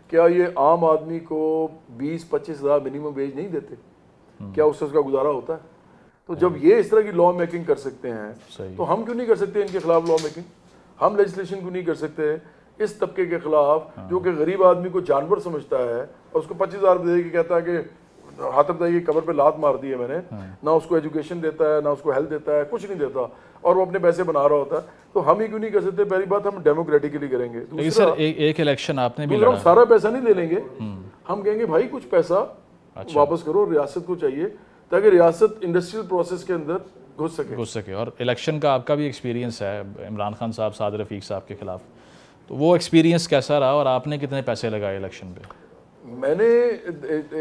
क्या ये आम आदमी को बीस पच्चीस हज़ार मिनिमम वेज नहीं देते हम्म। क्या उससे उसका गुजारा होता है तो जब ये इस तरह की लॉ मेकिंग कर सकते हैं तो हम क्यों नहीं कर सकते इनके खिलाफ लॉ मेकिंग हम लेजिस्लेशन क्यों नहीं कर सकते इस तबके के खिलाफ हाँ। जो कि गरीब आदमी को जानवर समझता है और उसको पच्चीस हज़ार दे के कहता है कि हाथ बताइए कबर पे लात मार दी है मैंने हाँ। ना उसको एजुकेशन देता है ना उसको हेल्थ देता है कुछ नहीं देता और वो अपने पैसे बना रहा होता तो हम ही क्यों नहीं कर सकते पहली बात हम डेमोक्रेटिकली करेंगे सर एक इलेक्शन आपने भी हम सारा पैसा नहीं ले लेंगे हम्म। हम कहेंगे भाई कुछ पैसा अच्छा। वापस करो रियासत को चाहिए ताकि रियासत इंडस्ट्रियल प्रोसेस के अंदर घुस सके घुस सके और इलेक्शन का आपका भी एक्सपीरियंस है इमरान खान साहब साद रफीक साहब के खिलाफ तो वो एक्सपीरियंस कैसा रहा और आपने कितने पैसे लगाए इलेक्शन पे मैंने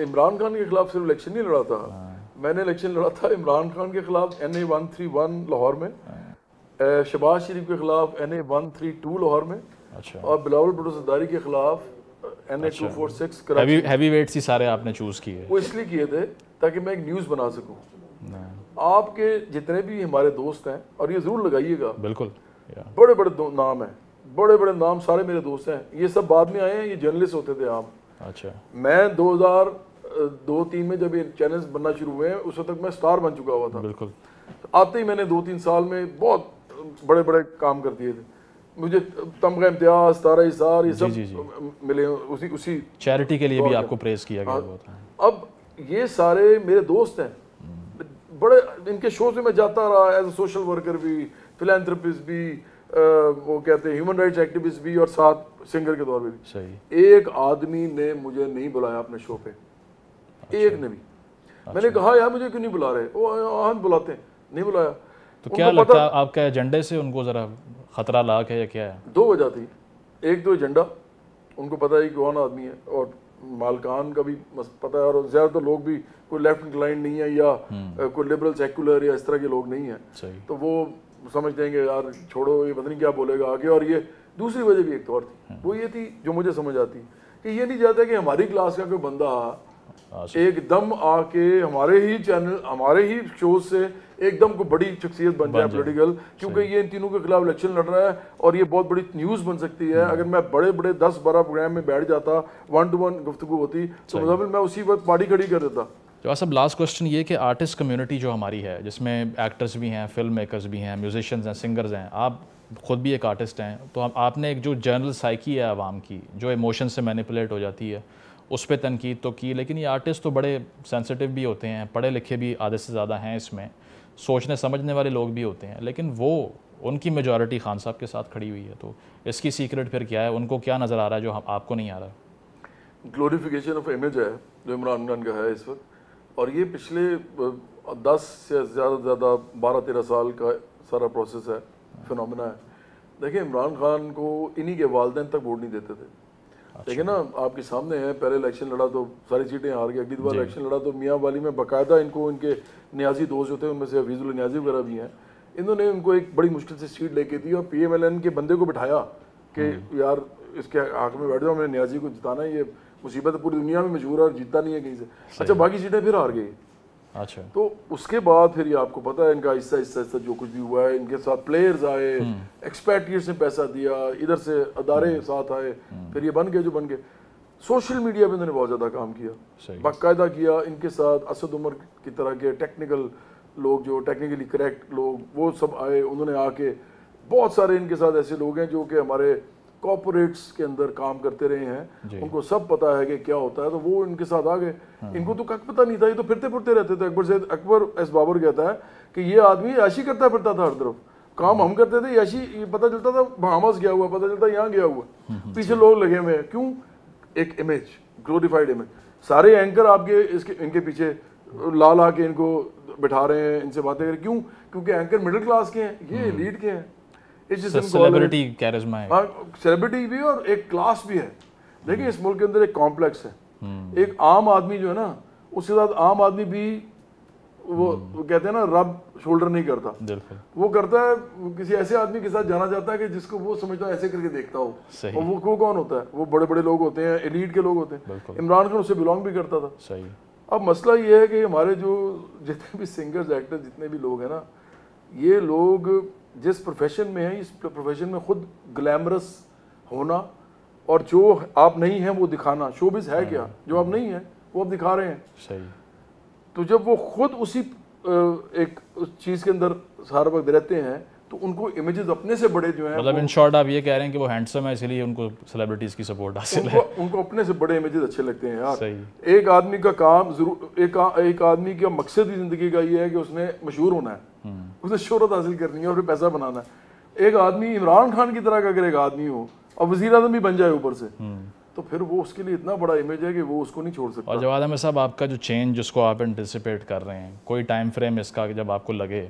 इमरान खान के खिलाफ सिर्फ इलेक्शन नहीं लड़ा था हाँ। मैंने इलेक्शन लड़ा था इमरान खान के खिलाफ N A one three one Lahore में हाँ। शबाज शरीफ के खिलाफ N A one three two Lahore में अच्छा। और बिलावल भुटो सदारी के खिलाफ N A two four six heavy weights ही सारे आपने चूज़ किए वो इसलिए किए थे ताकि मैं एक न्यूज़ बना सकूँ आपके जितने भी हमारे दोस्त हैं और ये ज़रूर लगाइएगा बिल्कुल बड़े बड़े नाम हैं बड़े बड़े नाम सारे मेरे दोस्त हैं ये सब बाद में आए हैं ये जर्नलिस्ट होते थे आप अच्छा मैं दो तीन में जब ये चैनल्स बनना शुरू हुए हैं उस वक्त मैं स्टार बन चुका हुआ था बिल्कुल आते ही मैंने दो तीन साल में बहुत बड़े बड़े काम कर दिए थे मुझे तमगा इम्तियाज तारा इजार ये सब जी जी। मिले उसी उसी चैरिटी के लिए भी आपको प्रेस किया गया हाँ। अब ये सारे मेरे दोस्त हैं बड़े इनके शोज में मैं जाता रहा एज ए सोशल वर्कर भी फिलेंथ्रपिस्ट भी आ, वो कहते हैं ह्यूमन राइट्स एक्टिविस्ट भी और साथ सिंगर के तौर पर भी सही एक आदमी ने मुझे नहीं बुलाया अपने शो पे एक अच्छा। ने भी मैंने अच्छा। कहा यार मुझे क्यों नहीं बुला रहे वो हम बुलाते हैं नहीं बुलाया तो क्या लगता है आपके एजेंडे से उनको ज़रा खतरा लाक है या क्या है दो वजह थी एक तो एजेंडा उनको पता है कौन आदमी है और मालकान का भी पता है और ज़्यादातर तो लोग भी कोई लेफ्ट लाइन नहीं है या हम्म। कोई लिबरल सेकुलर या इस तरह के लोग नहीं है तो वो समझ देंगे यार छोड़ो ये पता नहीं क्या बोलेगा आगे और ये दूसरी वजह भी एक तो और थी हम्म। वो ये थी जो मुझे समझ आती कि ये नहीं जाता कि हमारी क्लास का कोई बंदा एकदम आके हमारे ही चैनल हमारे ही शो से एकदम को बड़ी शख्सियत बन जाए पोलिटिकल क्योंकि ये इन तीनों के खिलाफ इलेक्शन लड़ रहा है और ये बहुत बड़ी न्यूज़ बन सकती है हम्म। अगर मैं बड़े बड़े दस बारह प्रोग्राम में बैठ जाता वन टू वन गुफ्तु होती तो मुजामिल मतलब मैं उसी वक्त पार्टी खड़ी कर देता जो सब लास्ट क्वेश्चन ये कि आर्टिस्ट कम्युनिटी जो हमारी है जिसमें एक्टर्स भी हैं फिल्म मेकर्स भी हैं म्यूजिशन हैं सिंगर्स हैं आप ख़ुद भी एक आर्टिस्ट हैं तो आप, आपने एक जो जनरल साइकी है आवाम की जो इमोशन से मैनिपुलेट हो जाती है उस पर तनकीद तो की लेकिन ये आर्टिस्ट तो बड़े सेंसिटिव भी होते हैं पढ़े लिखे भी आधे से ज़्यादा हैं इसमें सोचने समझने वाले लोग भी होते हैं लेकिन वो उनकी मेजॉरिटी खान साहब के साथ खड़ी हुई है तो इसकी सीक्रेट फिर क्या है उनको क्या नज़र आ रहा है जो हम आपको नहीं आ रहा ग्लोरीफिकेशन ऑफ इमेज है जो इमरान खान का है इस वक्त और ये पिछले दस से ज़्यादा ज़्यादा बारह तेरह साल का सारा प्रोसेस है फिनमिना है देखिए इमरान खान को इन्हीं के वालदेन तक वोट नहीं देते थे लेकिन ना आपके सामने है पहले इलेक्शन लड़ा तो सारी सीटें हार गई अगली बार इलेक्शन लड़ा तो मियाँ वाली में बाकायदा इनको इनके न्याजी दोस्त जो थे उनमें से हफीज़ुल न्याजी वगैरह भी हैं इन्होंने उनको एक बड़ी मुश्किल से सीट लेके दी और पीएमएलएन के बंदे को बिठाया कि हम्म। यार इसके हक में बैठ जाओ मैंने न्याजी को जिताना है ये मुसीबत पूरी दुनिया में मशहूर है और जीतता नहीं है कहीं से अच्छा बाकी सीटें फिर हार गई अच्छा तो उसके बाद फिर ये आपको पता है इनका हिस्सा हिस्सा हिस्सा जो कुछ भी हुआ है इनके साथ प्लेयर्स आए एक्सपेक्टेड हम्म। ने पैसा दिया इधर से अदारे हम्म। साथ आए हम्म। फिर ये बन गए जो बन गए सोशल मीडिया पे इन्होंने बहुत ज़्यादा काम किया बाकायदा किया इनके साथ असद उमर की तरह के टेक्निकल लोग जो टेक्निकली करेक्ट लोग वो सब आए उन्होंने आके बहुत सारे इनके साथ ऐसे लोग हैं जो कि हमारे कॉपोरेट्स के अंदर काम करते रहे हैं उनको सब पता है कि क्या होता है तो वो इनके साथ आ गए हम्म। इनको तो कख पता नहीं था ये तो फिरते फिरते रहते थे अकबर सैद अकबर एस बाबर कहता है कि ये आदमी याशी करता फिरता था हर तरफ काम हम करते थे याशी ये पता चलता था बहामस गया हुआ पता चलता यहाँ गया हुआ हम्म, हम्म। पीछे लोग लगे हुए हैं क्यों एक इमेज ग्लोरीफाइड इमेज सारे एंकर आपके इसके इनके पीछे ला ला के इनको बिठा रहे हैं इनसे बातें कर क्यों क्योंकि एंकर मिडिल क्लास के हैं ये लीड के हैं सेलिब्रिटी हाँ, भी और एक क्लास भी है देखिए इस मुल्क के अंदर एक कॉम्प्लेक्स है हम्म। एक आम आदमी जो है ना उसके साथ आम आदमी भी वो हम्म। कहते हैं ना रब शोल्डर नहीं करता वो करता है किसी ऐसे आदमी के साथ जाना जाता है कि जिसको वो समझता है ऐसे करके देखता हो और वो को कौन होता है वो बड़े बड़े लोग होते हैं एलीट के लोग होते हैं इमरान खान उससे बिलोंग भी करता था सही अब मसला ये है कि हमारे जो जितने भी सिंगर्स एक्टर्स जितने भी लोग हैं ना ये लोग जिस प्रोफेशन में है इस प्रोफेशन में खुद ग्लैमरस होना और जो आप नहीं हैं वो दिखाना शोबिज है क्या हम्म। जो आप नहीं हैं वो आप दिखा रहे हैं सही तो जब वो खुद उसी एक उस चीज़ के अंदर सारा वक्त रहते हैं तो उनको इमेजेस अपने से बड़े जो हैं मतलब इन शॉर्ट आप ये कह रहे हैं कि वो हैंडसम है इसलिए उनको सेलिब्रिटीज की सपोर्ट हासिल है उनको अपने से बड़े इमेजेस अच्छे लगते हैं यार सही एक आदमी का काम जरूर एक एक आदमी का मकसद ही जिंदगी का ये है कि उसने मशहूर होना है उसे शहरत हासिल करनी है और फिर पैसा बनाना है एक आदमी इमरान खान की तरह का अगर एक आदमी हो और वजी अजम भी बन जाए ऊपर से हम्म। तो फिर वो उसके लिए इतना बड़ा इमेज है कि वो उसको नहीं छोड़ सकता और जवाद अहमद साहब आपका जो चेंज जिसको आप एंटिसिपेट कर रहे हैं कोई टाइम फ्रेम इसका जब आपको लगे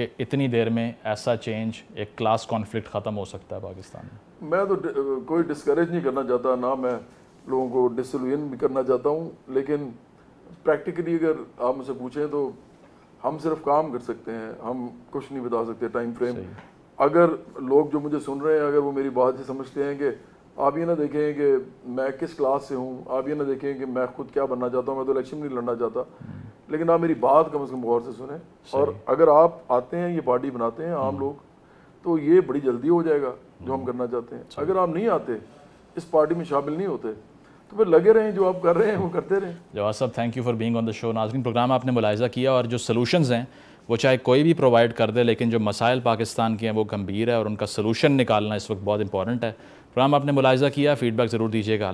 कि इतनी देर में ऐसा चेंज एक क्लास कॉन्फ्लिक्ट ख़त्म हो सकता है पाकिस्तान में मैं तो कोई डिस्करेज नहीं करना चाहता ना मैं लोगों को डिसन भी करना चाहता हूँ लेकिन प्रैक्टिकली अगर आप मुझसे पूछें तो हम सिर्फ काम कर सकते हैं हम कुछ नहीं बता सकते टाइम फ्रेम अगर लोग जो मुझे सुन रहे हैं अगर वो मेरी बात से समझते हैं कि आप ये ना देखें कि मैं किस क्लास से हूँ आप ये ना देखें कि मैं खुद क्या बनना चाहता हूँ मैं तो इलेक्शन नहीं लड़ना चाहता हम्म। लेकिन आप मेरी बात कम अज़ कम गौर से सुने और अगर आप आते हैं ये पार्टी बनाते हैं आम हम्म। लोग तो ये बड़ी जल्दी हो जाएगा जो हम हम्म। करना चाहते हैं अगर आप नहीं आते इस पार्टी में शामिल नहीं होते तो फिर लगे रहें जो आप कर रहे हैं वो करते रहें जवाब साहब thank you for being on the show नाजरीन प्रोग्राम आपने मुलायजा किया और जो सोलूशन हैं वो चाहे कोई भी प्रोवाइड कर दे लेकिन जो मसाइल पाकिस्तान के हैं वो गंभीर है और उनका सोलूशन निकालना इस वक्त बहुत इंपॉर्टेंट है प्रोग्राम आपने मुलायजा किया फीडबैक ज़रूर दीजिएगा